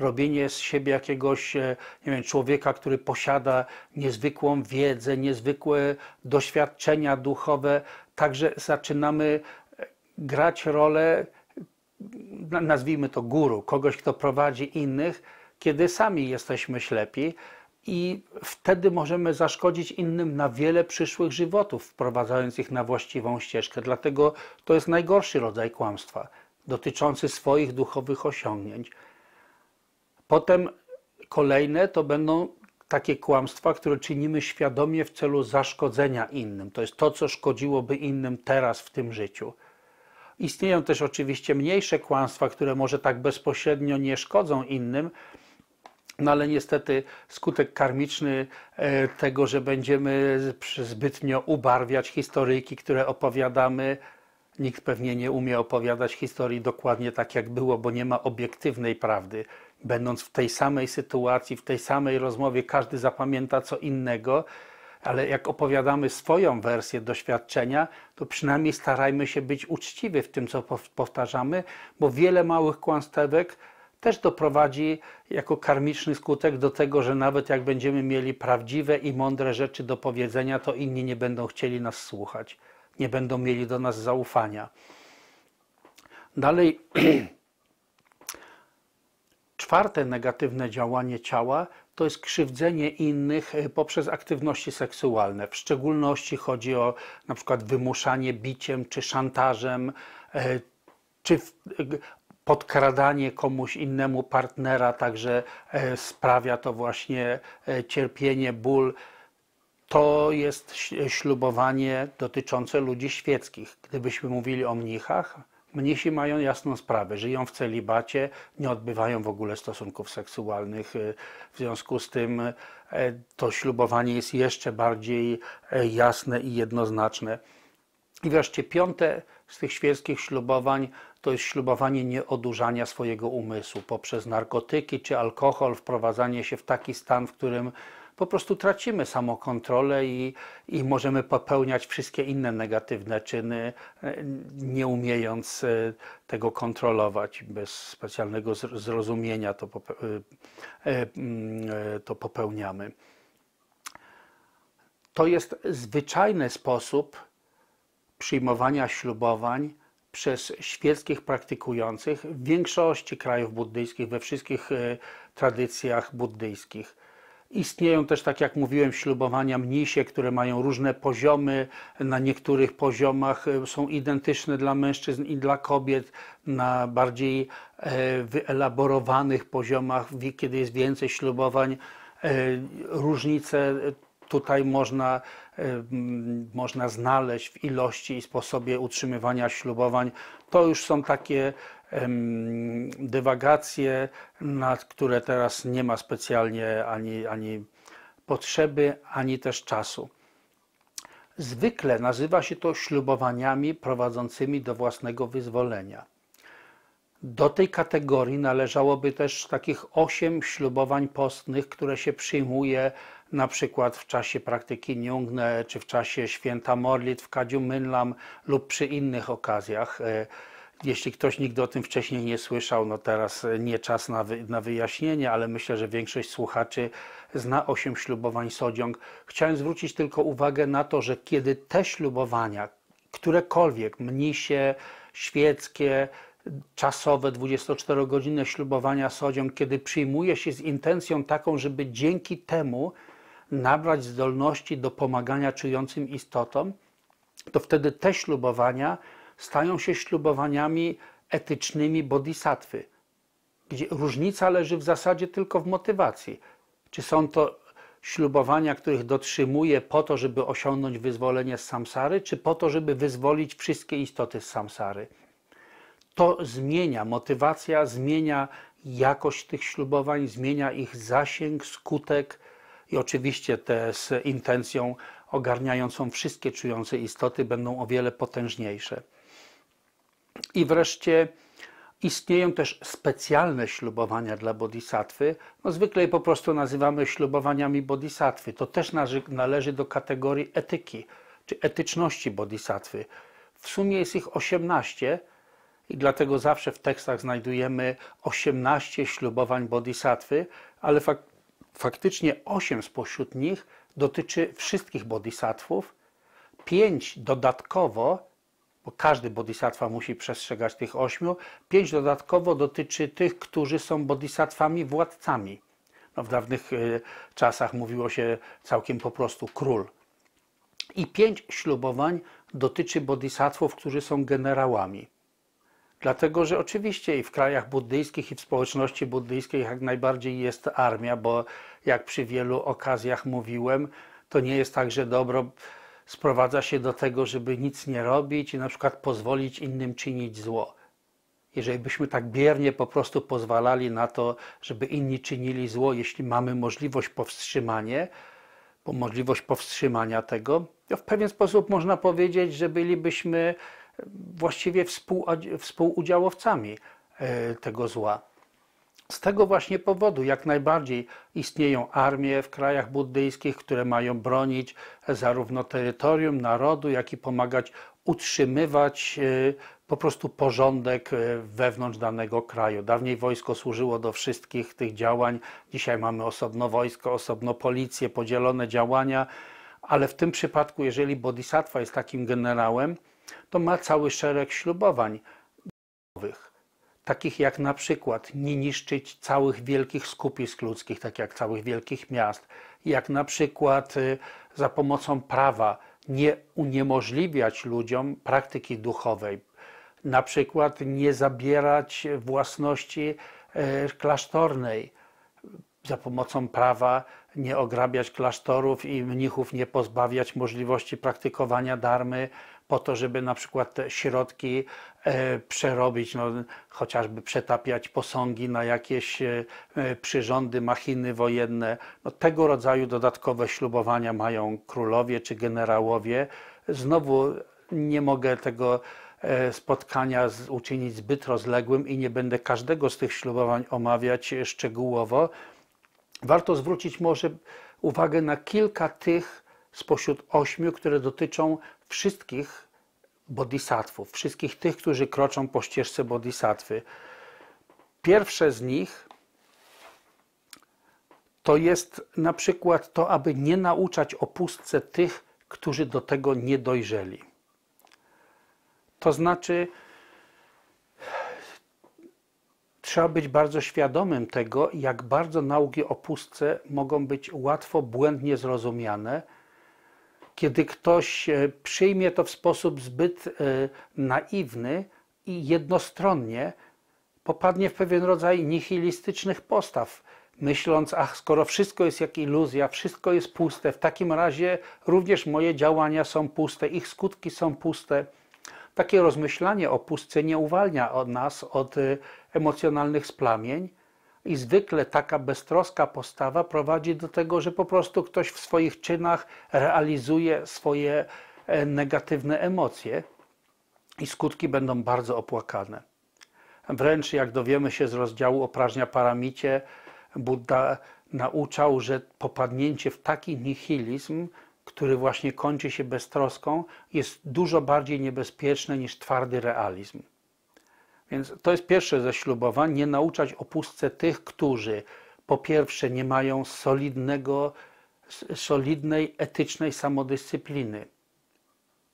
robienie z siebie jakiegoś e, nie wiem, człowieka, który posiada niezwykłą wiedzę, niezwykłe doświadczenia duchowe. Także zaczynamy e, grać rolę, nazwijmy to guru, kogoś, kto prowadzi innych, kiedy sami jesteśmy ślepi. I wtedy możemy zaszkodzić innym na wiele przyszłych żywotów, wprowadzając ich na właściwą ścieżkę. Dlatego to jest najgorszy rodzaj kłamstwa, dotyczący swoich duchowych osiągnięć. Potem kolejne to będą takie kłamstwa, które czynimy świadomie w celu zaszkodzenia innym. To jest to, co szkodziłoby innym teraz w tym życiu. Istnieją też oczywiście mniejsze kłamstwa, które może tak bezpośrednio nie szkodzą innym, no ale niestety skutek karmiczny e, tego, że będziemy zbytnio ubarwiać historyjki, które opowiadamy, nikt pewnie nie umie opowiadać historii dokładnie tak, jak było, bo nie ma obiektywnej prawdy będąc w tej samej sytuacji, w tej samej rozmowie, każdy zapamięta co innego, ale jak opowiadamy swoją wersję doświadczenia, to przynajmniej starajmy się być uczciwi w tym, co powtarzamy, bo wiele małych kłamstewek też doprowadzi jako karmiczny skutek do tego, że nawet jak będziemy mieli prawdziwe i mądre rzeczy do powiedzenia, to inni nie będą chcieli nas słuchać, nie będą mieli do nas zaufania. Dalej. *clears throat* czwarte negatywne działanie ciała to jest krzywdzenie innych e, poprzez aktywności seksualne. W szczególności chodzi o na przykład wymuszanie biciem czy szantażem, e, czy e, podkradanie komuś innemu partnera, także sprawia to właśnie cierpienie, ból. To jest ślubowanie dotyczące ludzi świeckich. Gdybyśmy mówili o mnichach, Mnisi mają jasną sprawę, żyją w celibacie, nie odbywają w ogóle stosunków seksualnych, e, w związku z tym e, to ślubowanie jest jeszcze bardziej e, jasne i jednoznaczne. I wreszcie piąte z tych świeckich ślubowań to jest ślubowanie nieodurzania swojego umysłu poprzez narkotyki czy alkohol, wprowadzanie się w taki stan, w którym po prostu tracimy samokontrolę i, i możemy popełniać wszystkie inne negatywne czyny, e, nie umiejąc e, tego kontrolować. Bez specjalnego zrozumienia to, e, mm, to popełniamy. To jest zwyczajny sposób przyjmowania ślubowań przez świeckich praktykujących w większości krajów buddyjskich, we wszystkich tradycjach buddyjskich. Istnieją też, tak jak mówiłem, ślubowania mnisie, które mają różne poziomy. Na niektórych poziomach e, są identyczne dla mężczyzn i dla kobiet. Na bardziej e, wyelaborowanych poziomach, kiedy jest więcej ślubowań, e, różnice tutaj można, można znaleźć w ilości i sposobie utrzymywania ślubowań. To już są takie dywagacje, na które teraz nie ma specjalnie ani, ani potrzeby, ani też czasu. Zwykle nazywa się to ślubowaniami prowadzącymi do własnego wyzwolenia. Do tej kategorii należałoby też takich osiem ślubowań postnych, które się przyjmuje na przykład w czasie praktyki Niungne, czy w czasie święta modlitw Kadziu Mynlam lub przy innych okazjach. E, jeśli ktoś nigdy o tym wcześniej nie słyszał, no teraz e, nie czas na, wy, na wyjaśnienie, ale myślę, że większość słuchaczy zna osiem ślubowań Sodziąg. Chciałem zwrócić tylko uwagę na to, że kiedy te ślubowania, którekolwiek, mnisie, świeckie, czasowe 24-godzinne ślubowania Sodziąg, kiedy przyjmuje się z intencją taką, żeby dzięki temu nabrać zdolności do pomagania czującym istotom, to wtedy te ślubowania stają się ślubowaniami etycznymi bodhisattwy, gdzie różnica leży w zasadzie tylko w motywacji. Czy są to ślubowania, których dotrzymuje po to, żeby osiągnąć wyzwolenie z samsary, czy po to, żeby wyzwolić wszystkie istoty z samsary. To zmienia, motywacja zmienia jakość tych ślubowań, zmienia ich zasięg, skutek i oczywiście te z intencją ogarniającą wszystkie czujące istoty będą o wiele potężniejsze. I wreszcie istnieją też specjalne ślubowania dla bodhisattwy. No zwykle je po prostu nazywamy ślubowaniami bodhisattwy. To też należy do kategorii etyki, czy etyczności bodhisattwy. W sumie jest ich 18 i dlatego zawsze w tekstach znajdujemy 18 ślubowań bodhisattwy, ale fak faktycznie 8 spośród nich dotyczy wszystkich bodhisattwów, 5 dodatkowo każdy bodhisattva musi przestrzegać tych ośmiu. Pięć dodatkowo dotyczy tych, którzy są bodhisattwami władcami. No, w dawnych y, czasach mówiło się całkiem po prostu król. I pięć ślubowań dotyczy bodhisattwów, którzy są generałami. Dlatego, że oczywiście i w krajach buddyjskich, i w społeczności buddyjskiej jak najbardziej jest armia, bo jak przy wielu okazjach mówiłem, to nie jest tak, że dobro sprowadza się do tego, żeby nic nie robić i na przykład pozwolić innym czynić zło. Jeżeli byśmy tak biernie po prostu pozwalali na to, żeby inni czynili zło, jeśli mamy możliwość powstrzymania, możliwość powstrzymania tego, to w pewien sposób można powiedzieć, że bylibyśmy właściwie współudziałowcami e, tego zła. Z tego właśnie powodu jak najbardziej istnieją armie w krajach buddyjskich, które mają bronić zarówno terytorium, narodu, jak i pomagać utrzymywać e, po prostu porządek e, wewnątrz danego kraju. Dawniej wojsko służyło do wszystkich tych działań, dzisiaj mamy osobno wojsko, osobno policję, podzielone działania, ale w tym przypadku, jeżeli bodhisattva jest takim generałem, to ma cały szereg ślubowań takich jak na przykład nie niszczyć całych wielkich skupisk ludzkich, tak jak całych wielkich miast, jak na przykład y, za pomocą prawa nie uniemożliwiać ludziom praktyki duchowej, na przykład nie zabierać własności y, klasztornej za pomocą prawa, nie ograbiać klasztorów i mnichów, nie pozbawiać możliwości praktykowania darmy po to, żeby na przykład te środki e, przerobić, no, chociażby przetapiać posągi na jakieś e, e, przyrządy, machiny wojenne. No, tego rodzaju dodatkowe ślubowania mają królowie czy generałowie. Znowu nie mogę tego spotkania uczynić zbyt rozległym i nie będę każdego z tych ślubowań omawiać szczegółowo. Warto zwrócić może uwagę na kilka tych spośród ośmiu, które dotyczą wszystkich bodhisattwów, wszystkich tych, którzy kroczą po ścieżce bodhisattwy. Pierwsze z nich to jest na przykład to, aby nie nauczać o pustce tych, którzy do tego nie dojrzeli. To znaczy, trzeba być bardzo świadomym tego, jak bardzo nauki o pustce mogą być łatwo błędnie zrozumiane kiedy ktoś e, przyjmie to w sposób zbyt e, naiwny i jednostronnie, popadnie w pewien rodzaj nihilistycznych postaw, myśląc, ach, skoro wszystko jest jak iluzja, wszystko jest puste, w takim razie również moje działania są puste, ich skutki są puste. Takie rozmyślanie o pustce nie uwalnia od nas od e, emocjonalnych splamień, i zwykle taka beztroska postawa prowadzi do tego, że po prostu ktoś w swoich czynach realizuje swoje e, negatywne emocje i skutki będą bardzo opłakane. Wręcz jak dowiemy się z rozdziału o prażnia paramicie, Buddha nauczał, że popadnięcie w taki nihilizm, który właśnie kończy się beztroską, jest dużo bardziej niebezpieczne niż twardy realizm. Więc to jest pierwsze ze ślubowań, nie nauczać o pustce tych, którzy po pierwsze nie mają solidnego, solidnej etycznej samodyscypliny,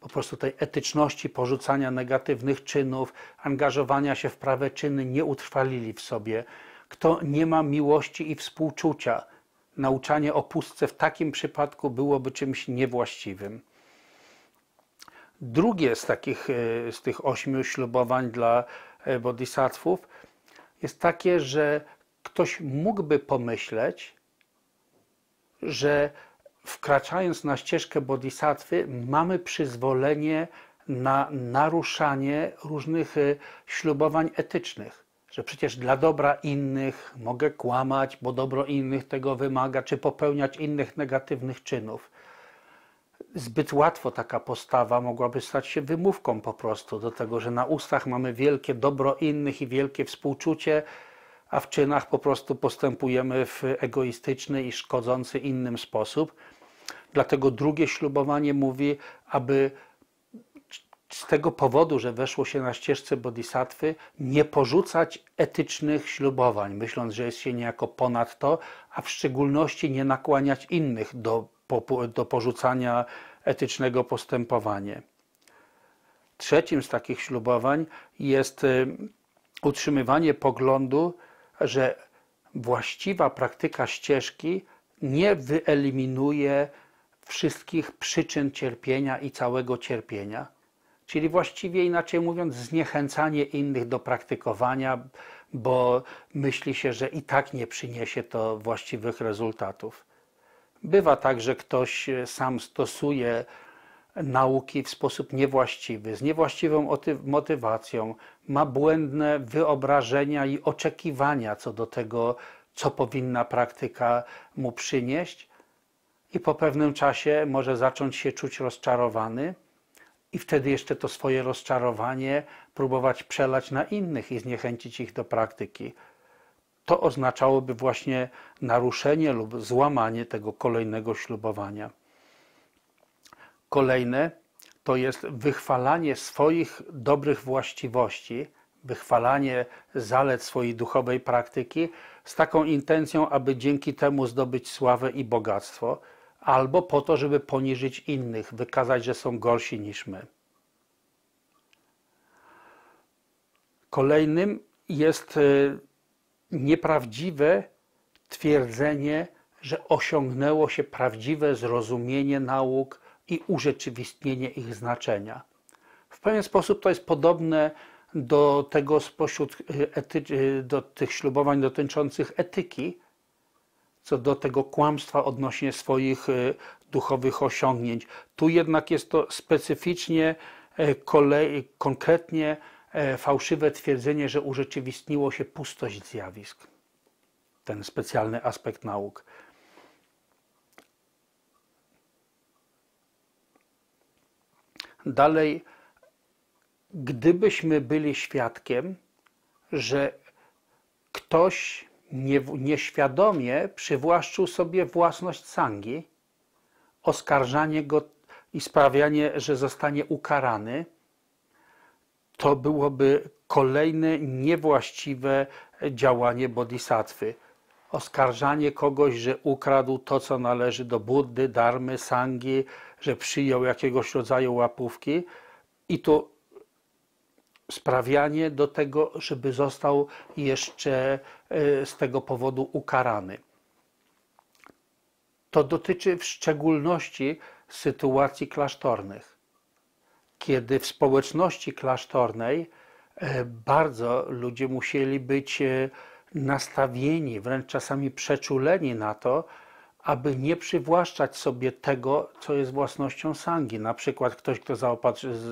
po prostu tej etyczności porzucania negatywnych czynów, angażowania się w prawe czyny nie utrwalili w sobie. Kto nie ma miłości i współczucia, nauczanie o pustce w takim przypadku byłoby czymś niewłaściwym. Drugie z takich, y, z tych ośmiu ślubowań dla E, bodhisattwów jest takie, że ktoś mógłby pomyśleć, że wkraczając na ścieżkę bodhisattwy mamy przyzwolenie na naruszanie różnych e, ślubowań etycznych. Że przecież dla dobra innych mogę kłamać, bo dobro innych tego wymaga, czy popełniać innych negatywnych czynów zbyt łatwo taka postawa mogłaby stać się wymówką po prostu do tego, że na ustach mamy wielkie dobro innych i wielkie współczucie, a w czynach po prostu postępujemy w egoistyczny i szkodzący innym sposób. Dlatego drugie ślubowanie mówi, aby z tego powodu, że weszło się na ścieżce bodhisattwy, nie porzucać etycznych ślubowań, myśląc, że jest się niejako ponad to, a w szczególności nie nakłaniać innych do do porzucania etycznego postępowania. Trzecim z takich ślubowań jest y, utrzymywanie poglądu, że właściwa praktyka ścieżki nie wyeliminuje wszystkich przyczyn cierpienia i całego cierpienia. Czyli właściwie inaczej mówiąc, zniechęcanie innych do praktykowania, bo myśli się, że i tak nie przyniesie to właściwych rezultatów. Bywa tak, że ktoś e, sam stosuje nauki w sposób niewłaściwy, z niewłaściwą motywacją, ma błędne wyobrażenia i oczekiwania co do tego, co powinna praktyka mu przynieść, i po pewnym czasie może zacząć się czuć rozczarowany, i wtedy jeszcze to swoje rozczarowanie próbować przelać na innych i zniechęcić ich do praktyki to oznaczałoby właśnie naruszenie lub złamanie tego kolejnego ślubowania. Kolejne to jest wychwalanie swoich dobrych właściwości, wychwalanie zalet swojej duchowej praktyki z taką intencją, aby dzięki temu zdobyć sławę i bogactwo, albo po to, żeby poniżyć innych, wykazać, że są gorsi niż my. Kolejnym jest y, nieprawdziwe twierdzenie, że osiągnęło się prawdziwe zrozumienie nauk i urzeczywistnienie ich znaczenia. W pewien sposób to jest podobne do tego spośród e, ety- e, do tych ślubowań dotyczących etyki, co do tego kłamstwa odnośnie swoich e, duchowych osiągnięć. Tu jednak jest to specyficznie, konkretnie E, fałszywe twierdzenie, że urzeczywistniło się pustość zjawisk, ten specjalny aspekt nauk. Dalej, gdybyśmy byli świadkiem, że ktoś nie, nieświadomie przywłaszczył sobie własność sangi, oskarżanie go i sprawianie, że zostanie ukarany, to byłoby kolejne niewłaściwe działanie bodhisattwy. Oskarżanie kogoś, że ukradł to, co należy do Buddy, Darmy, Sangi, że przyjął jakiegoś rodzaju łapówki i to sprawianie do tego, żeby został jeszcze e, z tego powodu ukarany. To dotyczy w szczególności sytuacji klasztornych kiedy w społeczności klasztornej e, bardzo ludzie musieli być e, nastawieni, wręcz czasami przeczuleni na to, aby nie przywłaszczać sobie tego, co jest własnością sangi. Na przykład ktoś, kto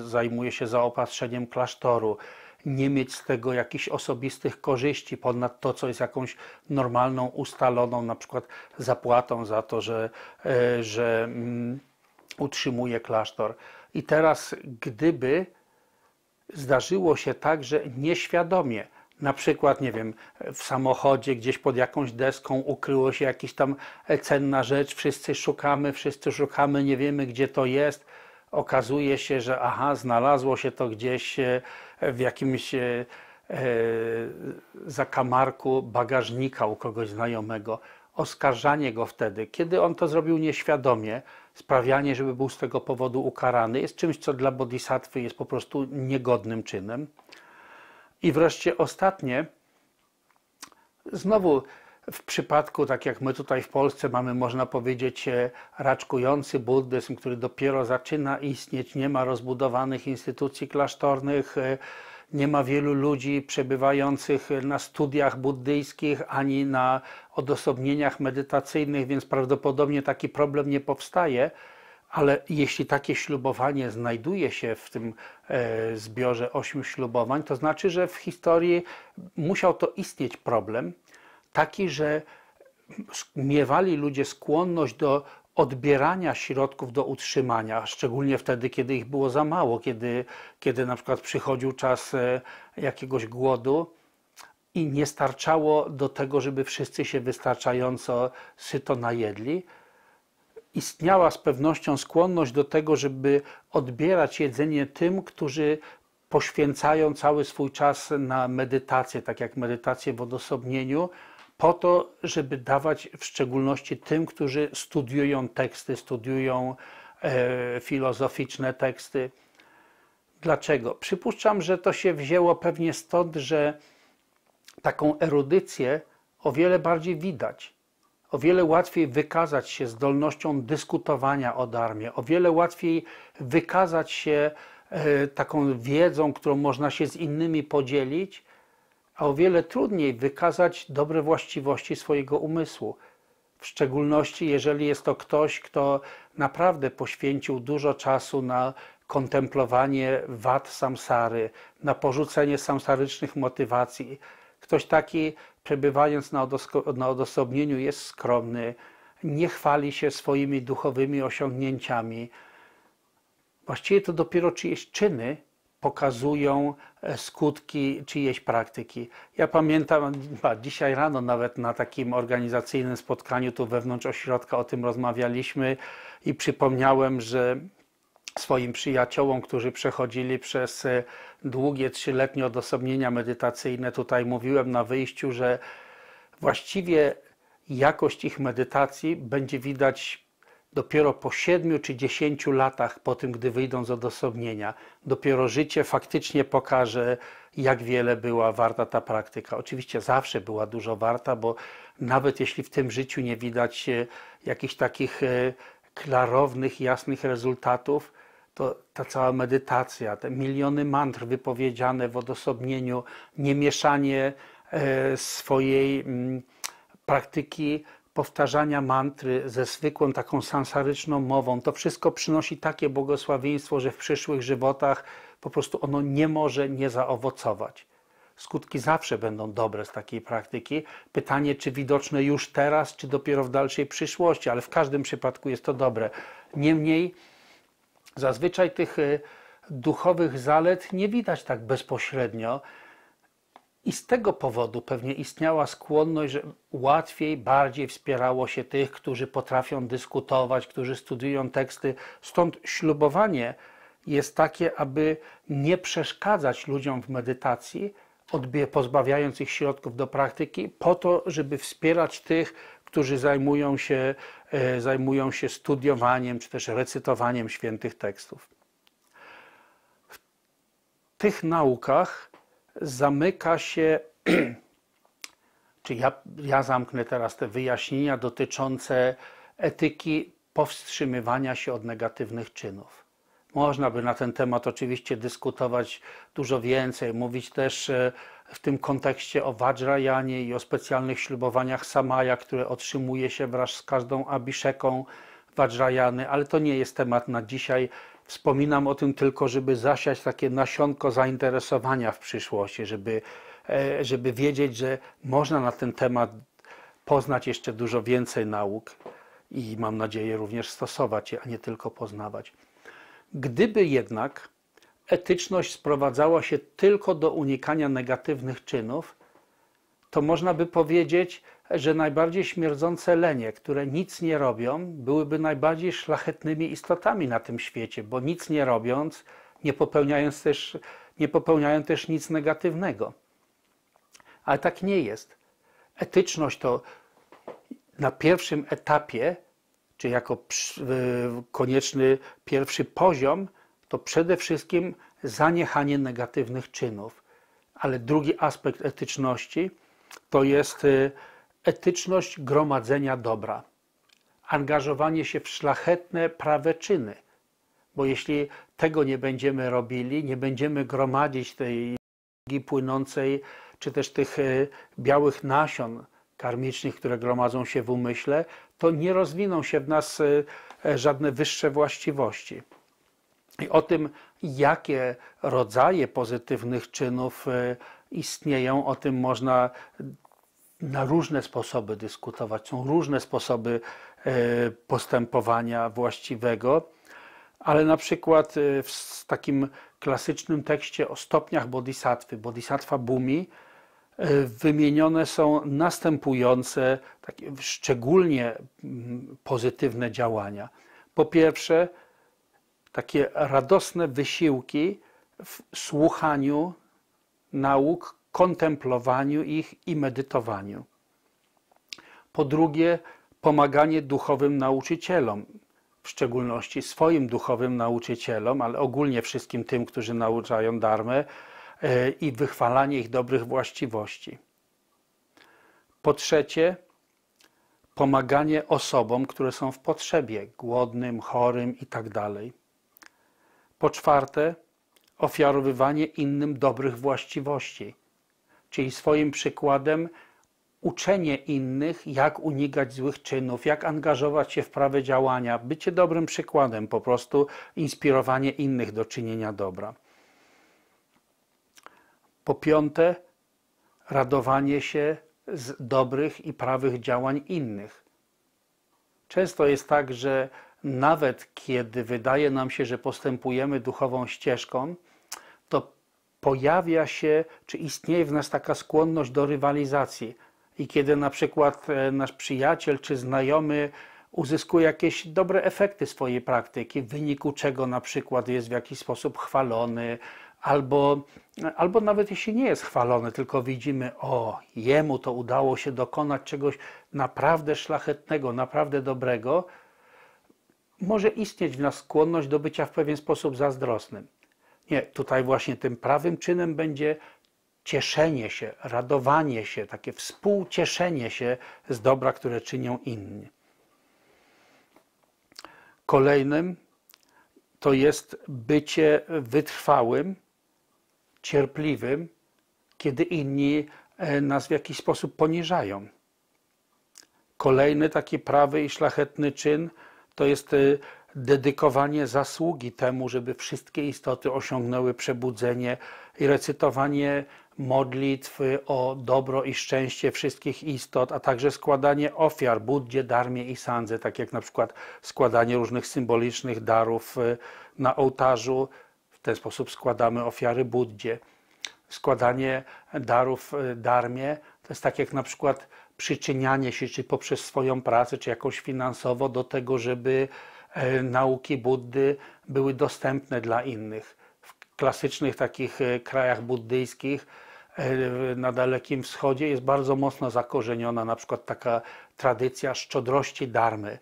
zajmuje się zaopatrzeniem klasztoru, nie mieć z tego jakichś osobistych korzyści ponad to, co jest jakąś normalną, ustaloną na przykład zapłatą za to, że, e, że mm, utrzymuje klasztor. I teraz, gdyby zdarzyło się tak, że nieświadomie, na przykład, nie wiem, w samochodzie gdzieś pod jakąś deską ukryło się jakaś tam cenna rzecz, wszyscy szukamy, wszyscy szukamy, nie wiemy gdzie to jest. Okazuje się, że aha, znalazło się to gdzieś e, w jakimś e, e, zakamarku bagażnika u kogoś znajomego. Oskarżanie go wtedy, kiedy on to zrobił nieświadomie, sprawianie, żeby był z tego powodu ukarany, jest czymś, co dla bodhisattwy jest po prostu niegodnym czynem. I wreszcie ostatnie, znowu w przypadku, tak jak my tutaj w Polsce mamy, można powiedzieć, e, raczkujący buddyzm, który dopiero zaczyna istnieć, nie ma rozbudowanych instytucji klasztornych, e, nie ma wielu ludzi przebywających na studiach buddyjskich ani na odosobnieniach medytacyjnych, więc prawdopodobnie taki problem nie powstaje. Ale jeśli takie ślubowanie znajduje się w tym e, zbiorze ośmiu ślubowań, to znaczy, że w historii musiał to istnieć problem taki, że miewali ludzie skłonność do odbierania środków do utrzymania, szczególnie wtedy, kiedy ich było za mało, kiedy, kiedy na przykład przychodził czas e, jakiegoś głodu i nie starczało do tego, żeby wszyscy się wystarczająco syto najedli. Istniała z pewnością skłonność do tego, żeby odbierać jedzenie tym, którzy poświęcają cały swój czas na medytację, tak jak medytację w odosobnieniu, po to, żeby dawać w szczególności tym, którzy studiują teksty, studiują e, filozoficzne teksty. Dlaczego? Przypuszczam, że to się wzięło pewnie stąd, że taką erudycję o wiele bardziej widać. O wiele łatwiej wykazać się zdolnością dyskutowania o darmie, o wiele łatwiej wykazać się e, taką wiedzą, którą można się z innymi podzielić, a o wiele trudniej wykazać dobre właściwości swojego umysłu, w szczególności jeżeli jest to ktoś, kto naprawdę poświęcił dużo czasu na kontemplowanie wad samsary, na porzucenie samsarycznych motywacji. Ktoś taki, przebywając na, na odosobnieniu, jest skromny, nie chwali się swoimi duchowymi osiągnięciami. Właściwie to dopiero czyjeś czyny pokazują e, skutki czyjejś praktyki. Ja pamiętam, dzisiaj rano nawet na takim organizacyjnym spotkaniu tu wewnątrz ośrodka o tym rozmawialiśmy i przypomniałem, że swoim przyjaciołom, którzy przechodzili przez e, długie trzyletnie odosobnienia medytacyjne, tutaj mówiłem na wyjściu, że właściwie jakość ich medytacji będzie widać dopiero po siedmiu czy dziesięciu latach po tym, gdy wyjdą z odosobnienia, dopiero życie faktycznie pokaże, jak wiele była warta ta praktyka. Oczywiście zawsze była dużo warta, bo nawet jeśli w tym życiu nie widać e, jakichś takich e, klarownych, jasnych rezultatów, to ta cała medytacja, te miliony mantr wypowiedziane w odosobnieniu, nie mieszanie e, swojej mm, praktyki powtarzania mantry ze zwykłą taką sansaryczną mową, to wszystko przynosi takie błogosławieństwo, że w przyszłych żywotach po prostu ono nie może nie zaowocować. Skutki zawsze będą dobre z takiej praktyki. Pytanie, czy widoczne już teraz, czy dopiero w dalszej przyszłości, ale w każdym przypadku jest to dobre. Niemniej, zazwyczaj tych e, duchowych zalet nie widać tak bezpośrednio. I z tego powodu pewnie istniała skłonność, że łatwiej, bardziej wspierało się tych, którzy potrafią dyskutować, którzy studiują teksty. Stąd ślubowanie jest takie, aby nie przeszkadzać ludziom w medytacji, pozbawiając ich środków do praktyki, po to, żeby wspierać tych, którzy zajmują się, e, zajmują się studiowaniem czy też recytowaniem świętych tekstów. W tych naukach zamyka się, *clears throat* czy ja, ja zamknę teraz te wyjaśnienia dotyczące etyki powstrzymywania się od negatywnych czynów. Można by na ten temat oczywiście dyskutować dużo więcej, mówić też e, w tym kontekście o Vajrayanie i o specjalnych ślubowaniach Samaja, które otrzymuje się wraz z każdą Abiszeką Vajrayany, ale to nie jest temat na dzisiaj. Wspominam o tym tylko, żeby zasiać takie nasionko zainteresowania w przyszłości, żeby, e, żeby wiedzieć, że można na ten temat poznać jeszcze dużo więcej nauk i mam nadzieję również stosować je, a nie tylko poznawać. Gdyby jednak etyczność sprowadzała się tylko do unikania negatywnych czynów, to można by powiedzieć, że najbardziej śmierdzące lenie, które nic nie robią, byłyby najbardziej szlachetnymi istotami na tym świecie, bo nic nie robiąc, nie popełniają też, nie popełniają też nic negatywnego. Ale tak nie jest. Etyczność to na pierwszym etapie, czy jako konieczny pierwszy poziom, to przede wszystkim zaniechanie negatywnych czynów. Ale drugi aspekt etyczności to jest y, etyczność gromadzenia dobra, angażowanie się w szlachetne, prawe czyny, bo jeśli tego nie będziemy robili, nie będziemy gromadzić tej płynącej, czy też tych e, białych nasion karmicznych, które gromadzą się w umyśle, to nie rozwiną się w nas e, e, żadne wyższe właściwości. I o tym, jakie rodzaje pozytywnych czynów istnieją, o tym można na różne sposoby dyskutować, są różne sposoby e, postępowania właściwego, ale na przykład e, w takim klasycznym tekście o stopniach bodhisattwy, bodhisattva Bumi, e, wymienione są następujące takie szczególnie mm, pozytywne działania. Po pierwsze, takie radosne wysiłki w słuchaniu nauk, kontemplowaniu ich i medytowaniu. Po drugie, pomaganie duchowym nauczycielom, w szczególności swoim duchowym nauczycielom, ale ogólnie wszystkim tym, którzy nauczają darmę e, i wychwalanie ich dobrych właściwości. Po trzecie, pomaganie osobom, które są w potrzebie, głodnym, chorym itd. Tak po czwarte, ofiarowywanie innym dobrych właściwości – czyli swoim przykładem uczenie innych, jak unikać złych czynów, jak angażować się w prawe działania, bycie dobrym przykładem, po prostu inspirowanie innych do czynienia dobra. Po piąte, radowanie się z dobrych i prawych działań innych. Często jest tak, że nawet kiedy wydaje nam się, że postępujemy duchową ścieżką, pojawia się, czy istnieje w nas taka skłonność do rywalizacji. I kiedy na przykład e, nasz przyjaciel czy znajomy uzyskuje jakieś dobre efekty swojej praktyki, w wyniku czego na przykład jest w jakiś sposób chwalony, albo, albo nawet jeśli nie jest chwalony, tylko widzimy, o, jemu to udało się dokonać czegoś naprawdę szlachetnego, naprawdę dobrego, może istnieć w nas skłonność do bycia w pewien sposób zazdrosnym. Nie, tutaj właśnie tym prawym czynem będzie cieszenie się, radowanie się, takie współcieszenie się z dobra, które czynią inni. Kolejnym to jest bycie wytrwałym, cierpliwym, kiedy inni e, nas w jakiś sposób poniżają. Kolejny taki prawy i szlachetny czyn to jest e, dedykowanie zasługi temu, żeby wszystkie istoty osiągnęły przebudzenie i recytowanie modlitw o dobro i szczęście wszystkich istot, a także składanie ofiar Buddzie, Darmie i Sandze, tak jak na przykład składanie różnych symbolicznych darów y, na ołtarzu. W ten sposób składamy ofiary Buddzie. Składanie darów y, Darmie to jest tak jak na przykład przyczynianie się, czy poprzez swoją pracę, czy jakąś finansowo do tego, żeby E, nauki Buddy były dostępne dla innych. W klasycznych takich e, krajach buddyjskich e, na Dalekim Wschodzie jest bardzo mocno zakorzeniona na przykład taka tradycja szczodrości darmy,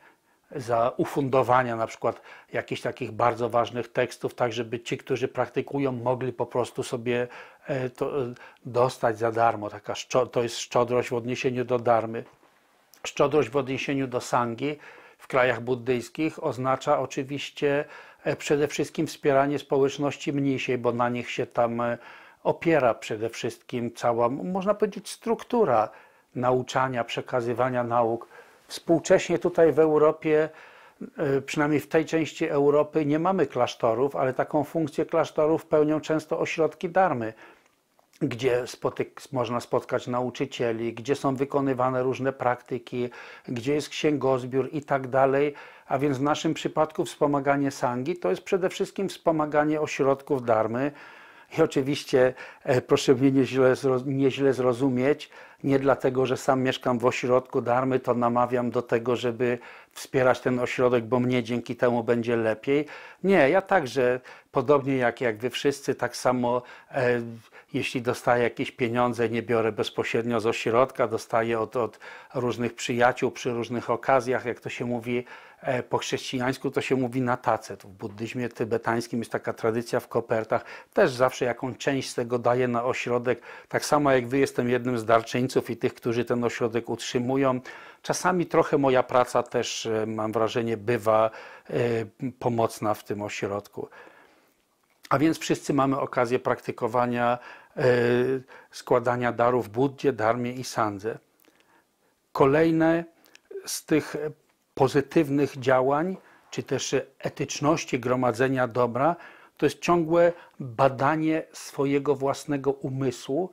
za ufundowania na przykład jakichś takich bardzo ważnych tekstów, tak żeby ci, którzy praktykują, mogli po prostu sobie to dostać za darmo. Taka, to jest szczodrość w odniesieniu do darmy. Szczodrość w odniesieniu do sangi w krajach buddyjskich oznacza oczywiście e, przede wszystkim wspieranie społeczności mniejszej, bo na nich się tam e, opiera przede wszystkim cała, można powiedzieć, struktura nauczania, przekazywania nauk. Współcześnie tutaj w Europie, e, przynajmniej w tej części Europy, nie mamy klasztorów, ale taką funkcję klasztorów pełnią często ośrodki darmy gdzie spotyk, można spotkać nauczycieli, gdzie są wykonywane różne praktyki, gdzie jest księgozbiór i tak dalej. A więc w naszym przypadku wspomaganie sangi to jest przede wszystkim wspomaganie ośrodków darmy, i oczywiście e, proszę mnie nieźle, nieźle zrozumieć, nie dlatego, że sam mieszkam w ośrodku darmy, to namawiam do tego, żeby wspierać ten ośrodek, bo mnie dzięki temu będzie lepiej. Nie, ja także, podobnie jak, jak wy wszyscy, tak samo e, jeśli dostaję jakieś pieniądze, nie biorę bezpośrednio z ośrodka, dostaję od, od różnych przyjaciół przy różnych okazjach, jak to się mówi, E, po chrześcijańsku to się mówi na tace. W buddyzmie tybetańskim jest taka tradycja w kopertach. Też zawsze jaką część z tego daje na ośrodek. Tak samo jak wy jestem jednym z darczyńców i tych, którzy ten ośrodek utrzymują. Czasami trochę moja praca też, e, mam wrażenie, bywa e, pomocna w tym ośrodku. A więc wszyscy mamy okazję praktykowania składania darów Buddzie, Darmie i Sandze. Kolejne z tych pozytywnych działań, czy też etyczności gromadzenia dobra, to jest ciągłe badanie swojego własnego umysłu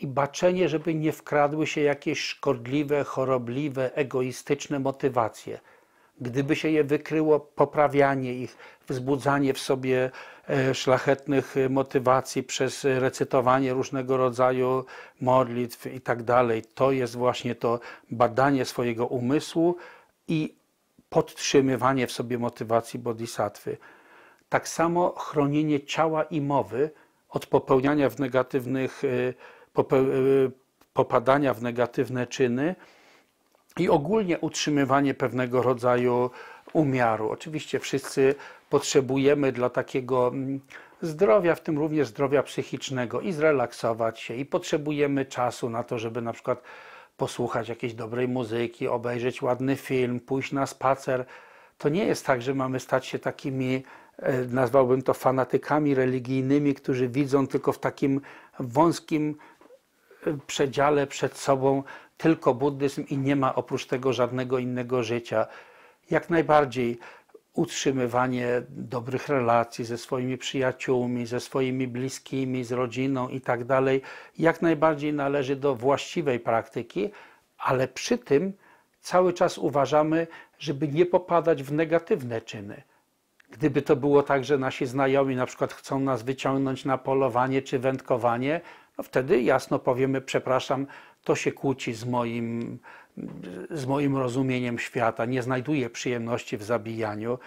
i baczenie, żeby nie wkradły się jakieś szkodliwe, chorobliwe, egoistyczne motywacje. Gdyby się je wykryło, poprawianie ich, wzbudzanie w sobie e, szlachetnych e, motywacji przez recytowanie różnego rodzaju modlitw i tak dalej, to jest właśnie to badanie swojego umysłu i podtrzymywanie w sobie motywacji bodhisattwy. Tak samo chronienie ciała i mowy od popełniania w negatywnych, y, y, popadania w negatywne czyny i ogólnie utrzymywanie pewnego rodzaju umiaru. Oczywiście wszyscy potrzebujemy dla takiego mm, zdrowia, w tym również zdrowia psychicznego i zrelaksować się i potrzebujemy czasu na to, żeby na przykład posłuchać jakiejś dobrej muzyki, obejrzeć ładny film, pójść na spacer. To nie jest tak, że mamy stać się takimi, e, nazwałbym to fanatykami religijnymi, którzy widzą tylko w takim wąskim e, przedziale przed sobą tylko buddyzm i nie ma oprócz tego żadnego innego życia. Jak najbardziej utrzymywanie dobrych relacji ze swoimi przyjaciółmi, ze swoimi bliskimi, z rodziną itd. Tak jak najbardziej należy do właściwej praktyki, ale przy tym cały czas uważamy, żeby nie popadać w negatywne czyny. Gdyby to było tak, że nasi znajomi na przykład chcą nas wyciągnąć na polowanie czy wędkowanie, no wtedy jasno powiemy, przepraszam, to się kłóci z moim z moim rozumieniem świata, nie znajduje przyjemności w zabijaniu.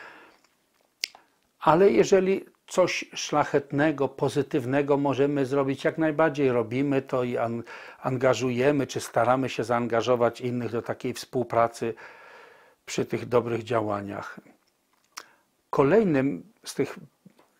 Ale jeżeli coś szlachetnego, pozytywnego możemy zrobić, jak najbardziej robimy to i an, angażujemy, czy staramy się zaangażować innych do takiej współpracy przy tych dobrych działaniach. Kolejnym z tych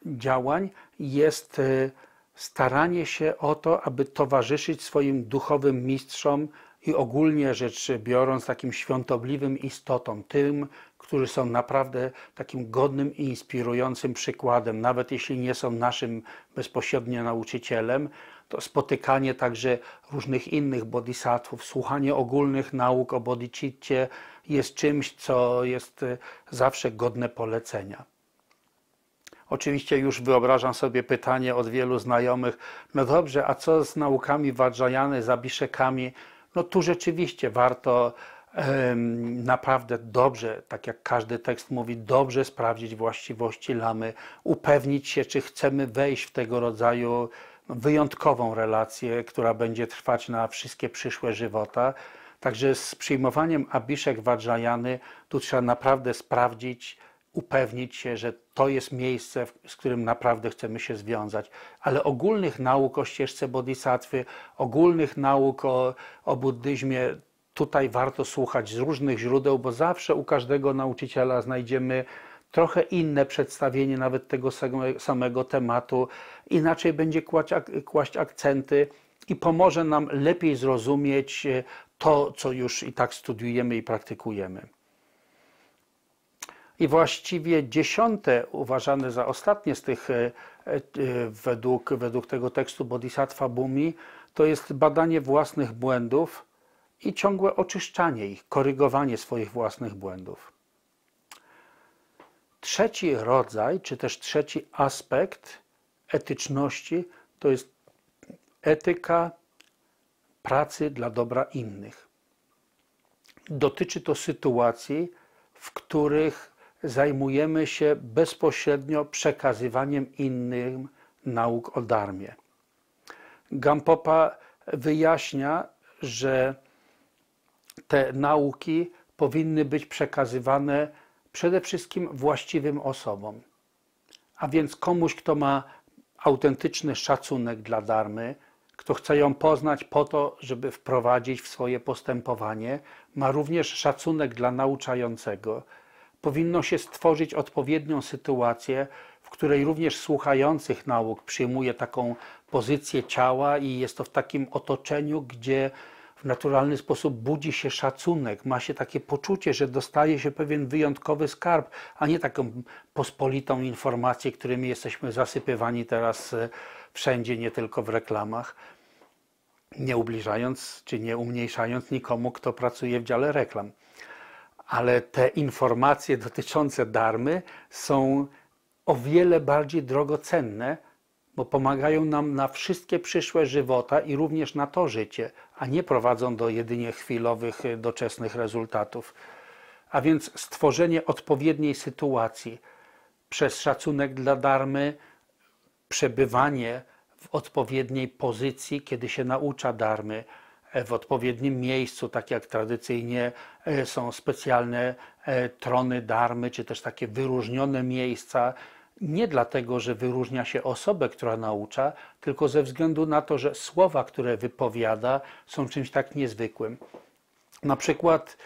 działań jest e, staranie się o to, aby towarzyszyć swoim duchowym mistrzom i ogólnie rzecz biorąc takim świątobliwym istotom, tym, którzy są naprawdę takim godnym i inspirującym przykładem, nawet jeśli nie są naszym bezpośrednio nauczycielem, to spotykanie także różnych innych bodhisattvów, słuchanie ogólnych nauk o bodhicitcie jest czymś, co jest e, zawsze godne polecenia. Oczywiście już wyobrażam sobie pytanie od wielu znajomych, no dobrze, a co z naukami Vajrayany, zabiszekami, no tu rzeczywiście warto naprawdę dobrze, tak jak każdy tekst mówi, dobrze sprawdzić właściwości lamy, upewnić się, czy chcemy wejść w tego rodzaju wyjątkową relację, która będzie trwać na wszystkie przyszłe żywota. Także z przyjmowaniem Abiszek Wadżajany tu trzeba naprawdę sprawdzić, upewnić się, że to jest miejsce, z którym naprawdę chcemy się związać. Ale ogólnych nauk o ścieżce bodhisattwy, ogólnych nauk o, o buddyzmie, tutaj warto słuchać z różnych źródeł, bo zawsze u każdego nauczyciela znajdziemy trochę inne przedstawienie nawet tego samego tematu, inaczej będzie kłaść, kłaść akcenty i pomoże nam lepiej zrozumieć e, to, co już i tak studiujemy i praktykujemy. I właściwie dziesiąte uważane za ostatnie z tych e, e, według, według tego tekstu Bodhisattva Bumi to jest badanie własnych błędów i ciągłe oczyszczanie ich, korygowanie swoich własnych błędów. Trzeci rodzaj, czy też trzeci aspekt etyczności to jest etyka pracy dla dobra innych. Dotyczy to sytuacji, w których zajmujemy się bezpośrednio przekazywaniem innym nauk o darmie. Gampopa wyjaśnia, że te nauki powinny być przekazywane przede wszystkim właściwym osobom. A więc komuś, kto ma autentyczny szacunek dla darmy, kto chce ją poznać po to, żeby wprowadzić w swoje postępowanie, ma również szacunek dla nauczającego, powinno się stworzyć odpowiednią sytuację, w której również słuchających nauk przyjmuje taką pozycję ciała i jest to w takim otoczeniu, gdzie w naturalny sposób budzi się szacunek, ma się takie poczucie, że dostaje się pewien wyjątkowy skarb, a nie taką pospolitą informację, którymi jesteśmy zasypywani teraz e, wszędzie, nie tylko w reklamach, nie ubliżając czy nie umniejszając nikomu, kto pracuje w dziale reklam ale te informacje dotyczące darmy są o wiele bardziej drogocenne, bo pomagają nam na wszystkie przyszłe żywota i również na to życie, a nie prowadzą do jedynie chwilowych, y, doczesnych rezultatów. A więc stworzenie odpowiedniej sytuacji przez szacunek dla darmy, przebywanie w odpowiedniej pozycji, kiedy się naucza darmy, w odpowiednim miejscu, tak jak tradycyjnie e, są specjalne e, trony darmy, czy też takie wyróżnione miejsca. Nie dlatego, że wyróżnia się osobę, która naucza, tylko ze względu na to, że słowa, które wypowiada, są czymś tak niezwykłym. Na przykład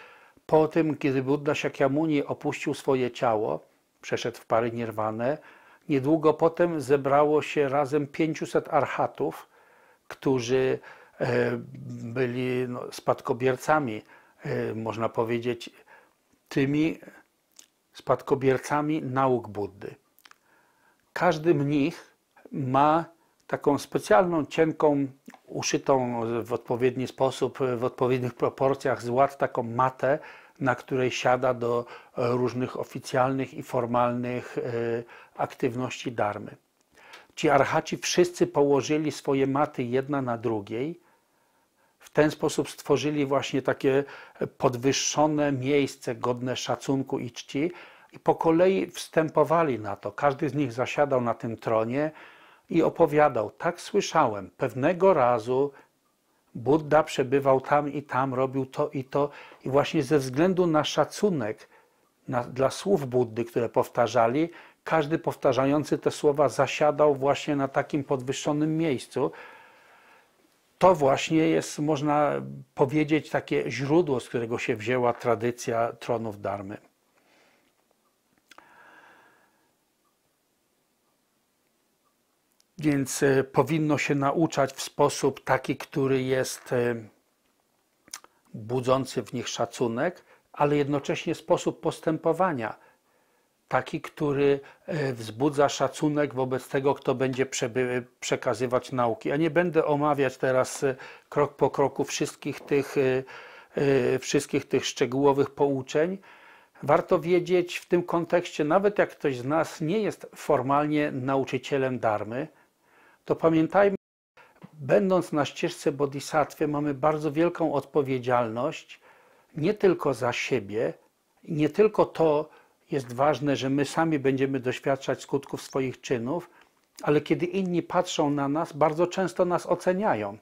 po tym, kiedy Buddha Shakyamuni opuścił swoje ciało, przeszedł w pary nirwane, niedługo potem zebrało się razem 500 archatów, którzy E, byli no, spadkobiercami, e, można powiedzieć, tymi spadkobiercami nauk Buddy. Każdy mnich ma taką specjalną, cienką, uszytą w odpowiedni sposób, w odpowiednich proporcjach z ład taką matę, na której siada do różnych oficjalnych i formalnych e, aktywności darmy. Ci archaci wszyscy położyli swoje maty jedna na drugiej w ten sposób stworzyli właśnie takie podwyższone miejsce godne szacunku i czci i po kolei wstępowali na to. Każdy z nich zasiadał na tym tronie i opowiadał: Tak słyszałem, pewnego razu Buddha przebywał tam i tam, robił to i to, i właśnie ze względu na szacunek na, dla słów Buddy, które powtarzali, każdy powtarzający te słowa zasiadał właśnie na takim podwyższonym miejscu to właśnie jest, można powiedzieć, takie źródło, z którego się wzięła tradycja tronów darmy. Więc e, powinno się nauczać w sposób taki, który jest e, budzący w nich szacunek, ale jednocześnie sposób postępowania – taki, który e, wzbudza szacunek wobec tego, kto będzie przekazywać nauki. Ja nie będę omawiać teraz e, krok po kroku wszystkich tych, e, wszystkich tych szczegółowych pouczeń. Warto wiedzieć w tym kontekście, nawet jak ktoś z nas nie jest formalnie nauczycielem darmy, to pamiętajmy, będąc na ścieżce bodhisattwy, mamy bardzo wielką odpowiedzialność nie tylko za siebie, nie tylko to, jest ważne, że my sami będziemy doświadczać skutków swoich czynów, ale kiedy inni patrzą na nas, bardzo często nas oceniają.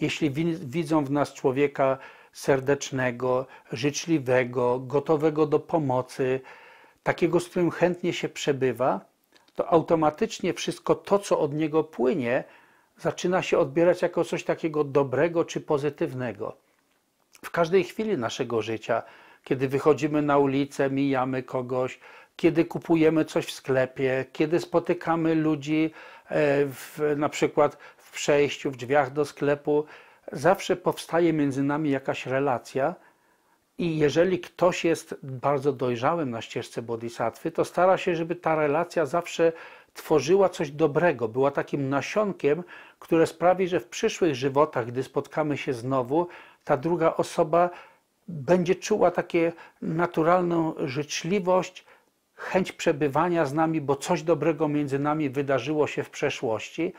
Jeśli widzą w nas człowieka serdecznego, życzliwego, gotowego do pomocy, takiego, z którym chętnie się przebywa, to automatycznie wszystko to, co od niego płynie, zaczyna się odbierać jako coś takiego dobrego czy pozytywnego. W każdej chwili naszego życia kiedy wychodzimy na ulicę, mijamy kogoś, kiedy kupujemy coś w sklepie, kiedy spotykamy ludzi e, w, na przykład w przejściu, w drzwiach do sklepu, zawsze powstaje między nami jakaś relacja. I jeżeli ktoś jest bardzo dojrzałym na ścieżce bodhisattwy, to stara się, żeby ta relacja zawsze tworzyła coś dobrego, była takim nasionkiem, które sprawi, że w przyszłych żywotach, gdy spotkamy się znowu, ta druga osoba będzie czuła takie naturalną życzliwość, chęć przebywania z nami, bo coś dobrego między nami wydarzyło się w przeszłości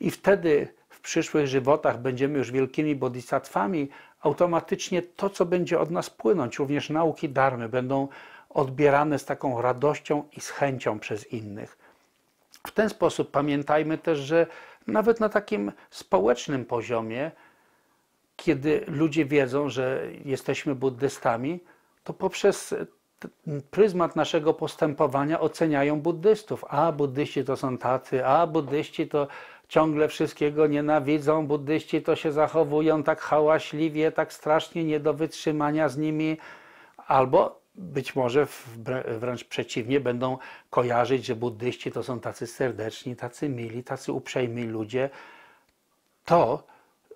i wtedy w przyszłych żywotach będziemy już wielkimi bodhisatwami, automatycznie to, co będzie od nas płynąć, również nauki darmy, będą odbierane z taką radością i z chęcią przez innych. W ten sposób pamiętajmy też, że nawet na takim społecznym poziomie kiedy ludzie wiedzą, że jesteśmy buddystami, to poprzez pryzmat naszego postępowania oceniają buddystów. A buddyści to są tacy, a buddyści to ciągle wszystkiego nienawidzą, buddyści to się zachowują tak hałaśliwie, tak strasznie nie do wytrzymania z nimi, albo być może wręcz przeciwnie, będą kojarzyć, że buddyści to są tacy serdeczni, tacy mili, tacy uprzejmi ludzie. To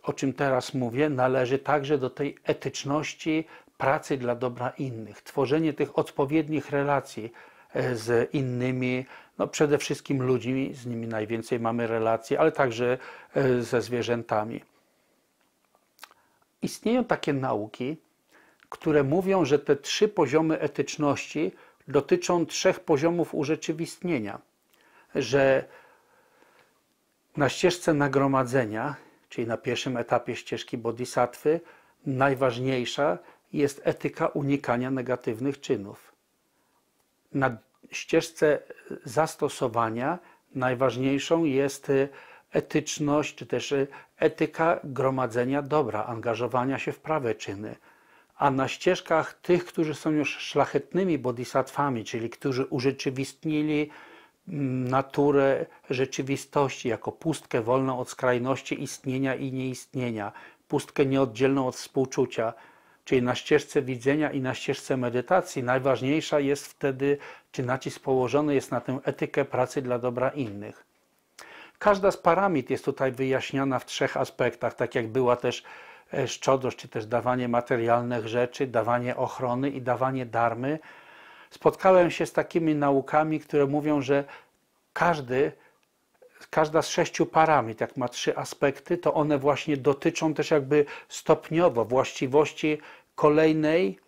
o czym teraz mówię, należy także do tej etyczności pracy dla dobra innych, tworzenie tych odpowiednich relacji e, z innymi, no przede wszystkim ludźmi, z nimi najwięcej mamy relacji, ale także e, ze zwierzętami. Istnieją takie nauki, które mówią, że te trzy poziomy etyczności dotyczą trzech poziomów urzeczywistnienia, że na ścieżce nagromadzenia czyli na pierwszym etapie ścieżki bodhisattwy, najważniejsza jest etyka unikania negatywnych czynów. Na ścieżce zastosowania najważniejszą jest etyczność, czy też etyka gromadzenia dobra, angażowania się w prawe czyny. A na ścieżkach tych, którzy są już szlachetnymi bodhisattwami, czyli którzy urzeczywistnili naturę rzeczywistości, jako pustkę wolną od skrajności istnienia i nieistnienia, pustkę nieoddzielną od współczucia. Czyli na ścieżce widzenia i na ścieżce medytacji najważniejsza jest wtedy, czy nacisk położony jest na tę etykę pracy dla dobra innych. Każda z paramit jest tutaj wyjaśniana w trzech aspektach, tak jak była też e, szczodrość, czy też dawanie materialnych rzeczy, dawanie ochrony i dawanie darmy spotkałem się z takimi naukami, które mówią, że każdy, każda z sześciu parametrów, jak ma trzy aspekty, to one właśnie dotyczą też jakby stopniowo właściwości kolejnej,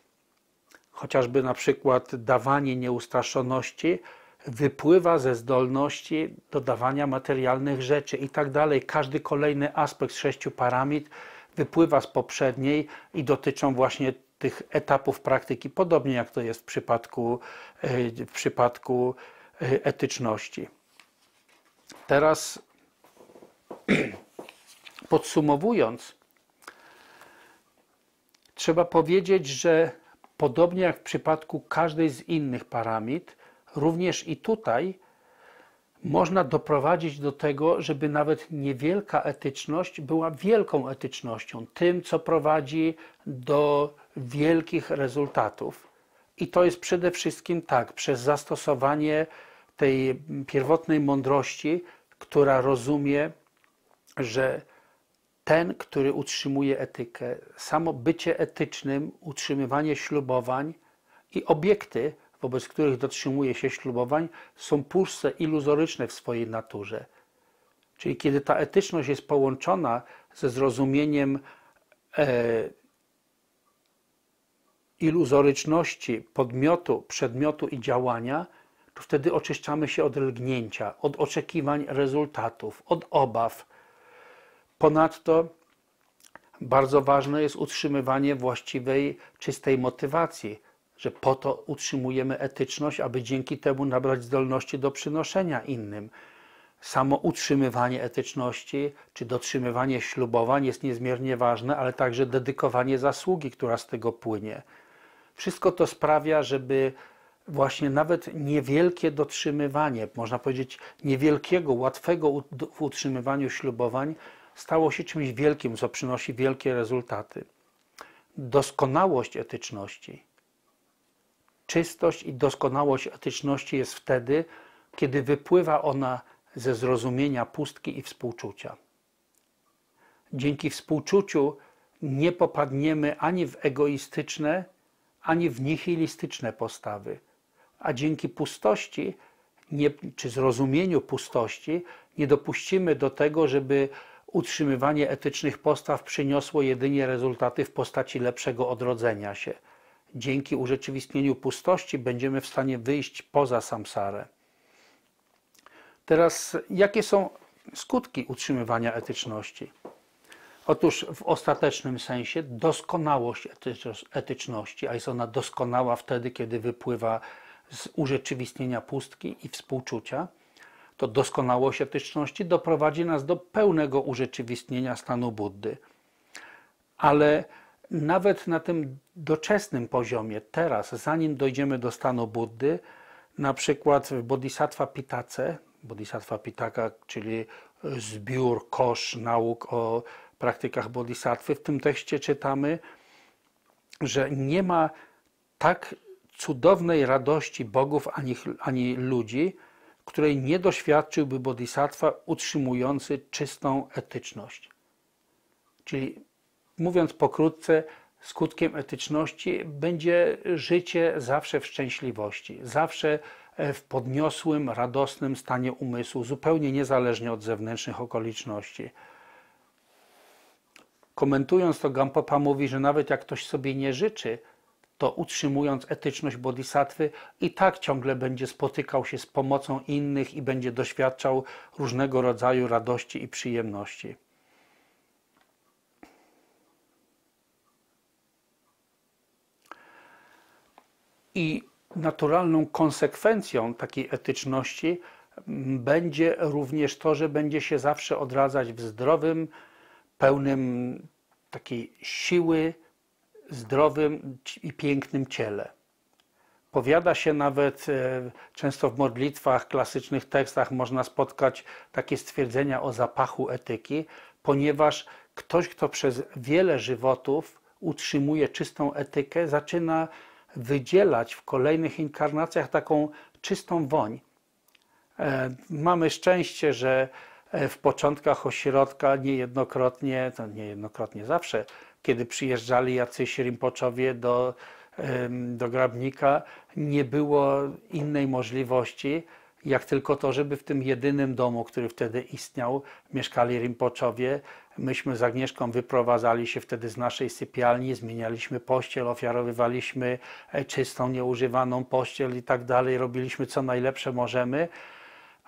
chociażby na przykład dawanie nieustraszoności, wypływa ze zdolności dodawania materialnych rzeczy i tak dalej. Każdy kolejny aspekt z sześciu paramit wypływa z poprzedniej i dotyczą właśnie tych etapów praktyki, podobnie jak to jest w przypadku, e, w przypadku e, etyczności. Teraz *clears throat* podsumowując, trzeba powiedzieć, że podobnie jak w przypadku każdej z innych parametrów również i tutaj można doprowadzić do tego, żeby nawet niewielka etyczność była wielką etycznością, tym, co prowadzi do wielkich rezultatów. I to jest przede wszystkim tak, przez zastosowanie tej pierwotnej mądrości, która rozumie, że ten, który utrzymuje etykę, samo bycie etycznym, utrzymywanie ślubowań i obiekty, wobec których dotrzymuje się ślubowań, są puszce iluzoryczne w swojej naturze. Czyli kiedy ta etyczność jest połączona ze zrozumieniem e, iluzoryczności podmiotu, przedmiotu i działania, to wtedy oczyszczamy się od lgnięcia, od oczekiwań rezultatów, od obaw. Ponadto bardzo ważne jest utrzymywanie właściwej, czystej motywacji, że po to utrzymujemy etyczność, aby dzięki temu nabrać zdolności do przynoszenia innym. Samo utrzymywanie etyczności czy dotrzymywanie ślubowań jest niezmiernie ważne, ale także dedykowanie zasługi, która z tego płynie. Wszystko to sprawia, żeby właśnie nawet niewielkie dotrzymywanie, można powiedzieć niewielkiego, łatwego w utrzymywaniu ślubowań, stało się czymś wielkim, co przynosi wielkie rezultaty. Doskonałość etyczności, czystość i doskonałość etyczności jest wtedy, kiedy wypływa ona ze zrozumienia pustki i współczucia. Dzięki współczuciu nie popadniemy ani w egoistyczne, ani w nihilistyczne postawy. A dzięki pustości, nie, czy zrozumieniu pustości, nie dopuścimy do tego, żeby utrzymywanie etycznych postaw przyniosło jedynie rezultaty w postaci lepszego odrodzenia się. Dzięki urzeczywistnieniu pustości będziemy w stanie wyjść poza samsarę. Teraz, jakie są skutki utrzymywania etyczności? Otóż w ostatecznym sensie doskonałość etyczności, a jest ona doskonała wtedy, kiedy wypływa z urzeczywistnienia pustki i współczucia, to doskonałość etyczności doprowadzi nas do pełnego urzeczywistnienia stanu Buddy. Ale nawet na tym doczesnym poziomie, teraz, zanim dojdziemy do stanu Buddy, na przykład w Bodhisattva Pitace, Bodhisattva Pitaka, czyli zbiór, kosz nauk o praktykach bodhisattwy. W tym tekście czytamy, że nie ma tak cudownej radości bogów ani, ani ludzi, której nie doświadczyłby bodhisattva utrzymujący czystą etyczność. Czyli mówiąc pokrótce, skutkiem etyczności będzie życie zawsze w szczęśliwości, zawsze w podniosłym, radosnym stanie umysłu, zupełnie niezależnie od zewnętrznych okoliczności. Komentując to, Gampopa mówi, że nawet jak ktoś sobie nie życzy, to utrzymując etyczność bodhisattwy, i tak ciągle będzie spotykał się z pomocą innych i będzie doświadczał różnego rodzaju radości i przyjemności. I naturalną konsekwencją takiej etyczności mm, będzie również to, że będzie się zawsze odradzać w zdrowym, pełnym takiej siły zdrowym i pięknym ciele. Powiada się nawet, e, często w modlitwach, klasycznych tekstach można spotkać takie stwierdzenia o zapachu etyki, ponieważ ktoś, kto przez wiele żywotów utrzymuje czystą etykę, zaczyna wydzielać w kolejnych inkarnacjach taką czystą woń. E, mamy szczęście, że E, w początkach ośrodka niejednokrotnie, to niejednokrotnie zawsze, kiedy przyjeżdżali jacyś rimpoczowie do, do Grabnika, nie było innej możliwości, jak tylko to, żeby w tym jedynym domu, który wtedy istniał, mieszkali rimpoczowie. Myśmy z Agnieszką wyprowadzali się wtedy z naszej sypialni, zmienialiśmy pościel, ofiarowywaliśmy e, czystą, nieużywaną pościel i tak dalej. Robiliśmy co najlepsze możemy.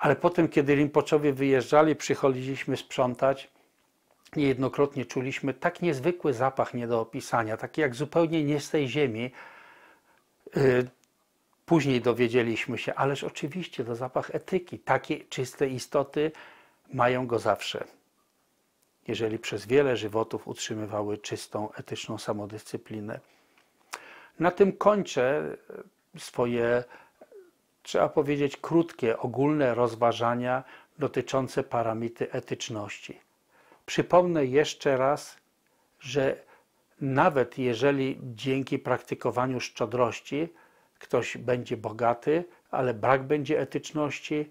Ale potem, kiedy Rimpoczowie wyjeżdżali, przychodziliśmy sprzątać, niejednokrotnie czuliśmy tak niezwykły zapach nie do opisania, taki jak zupełnie nie z tej ziemi. Y, później dowiedzieliśmy się, ależ oczywiście to zapach etyki. Takie czyste istoty mają go zawsze. Jeżeli przez wiele żywotów utrzymywały czystą, etyczną samodyscyplinę. Na tym kończę y, swoje trzeba powiedzieć, krótkie, ogólne rozważania dotyczące paramity etyczności. Przypomnę jeszcze raz, że nawet jeżeli dzięki praktykowaniu szczodrości ktoś będzie bogaty, ale brak będzie etyczności,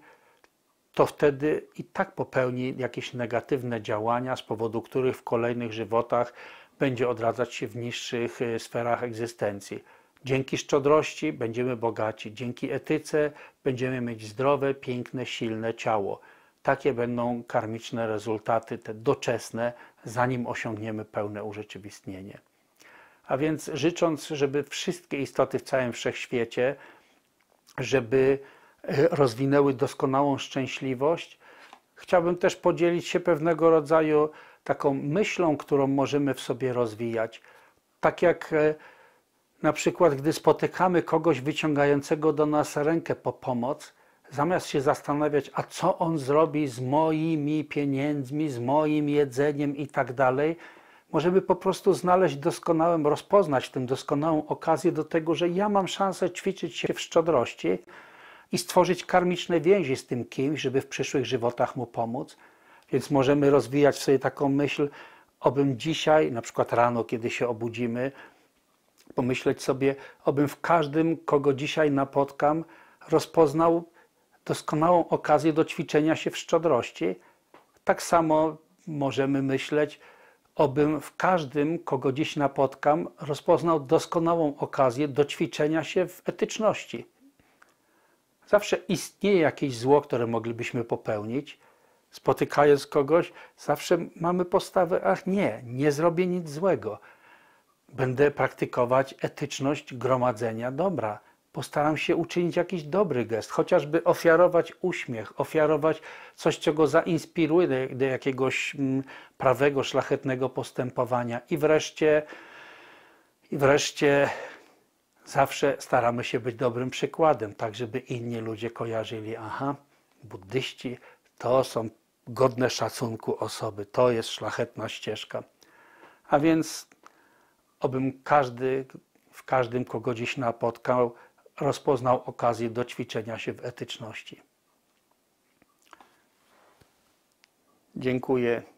to wtedy i tak popełni jakieś negatywne działania, z powodu których w kolejnych żywotach będzie odradzać się w niższych e, sferach egzystencji. Dzięki szczodrości będziemy bogaci, dzięki etyce będziemy mieć zdrowe, piękne, silne ciało. Takie będą karmiczne rezultaty, te doczesne, zanim osiągniemy pełne urzeczywistnienie. A więc życząc, żeby wszystkie istoty w całym wszechświecie, żeby e, rozwinęły doskonałą szczęśliwość, chciałbym też podzielić się pewnego rodzaju taką myślą, którą możemy w sobie rozwijać. Tak jak e, na przykład, gdy spotykamy kogoś wyciągającego do nas rękę po pomoc, zamiast się zastanawiać, a co on zrobi z moimi pieniędzmi, z moim jedzeniem i tak dalej, możemy po prostu znaleźć doskonałą, rozpoznać tę doskonałą okazję do tego, że ja mam szansę ćwiczyć się w szczodrości i stworzyć karmiczne więzi z tym kimś, żeby w przyszłych żywotach mu pomóc. Więc możemy rozwijać sobie taką myśl, obym dzisiaj, na przykład rano, kiedy się obudzimy, pomyśleć sobie, obym w każdym, kogo dzisiaj napotkam, rozpoznał doskonałą okazję do ćwiczenia się w szczodrości. Tak samo możemy myśleć, obym w każdym, kogo dziś napotkam, rozpoznał doskonałą okazję do ćwiczenia się w etyczności. Zawsze istnieje jakieś zło, które moglibyśmy popełnić. Spotykając kogoś, zawsze mamy postawę, ach nie, nie zrobię nic złego. Będę praktykować etyczność gromadzenia dobra. Postaram się uczynić jakiś dobry gest, chociażby ofiarować uśmiech, ofiarować coś, co go zainspiruje do, do jakiegoś mm, prawego, szlachetnego postępowania. I wreszcie, i wreszcie zawsze staramy się być dobrym przykładem, tak żeby inni ludzie kojarzyli, aha, buddyści to są godne szacunku osoby, to jest szlachetna ścieżka. A więc obym każdy, w każdym, kogo dziś napotkał, rozpoznał okazję do ćwiczenia się w etyczności. Dziękuję.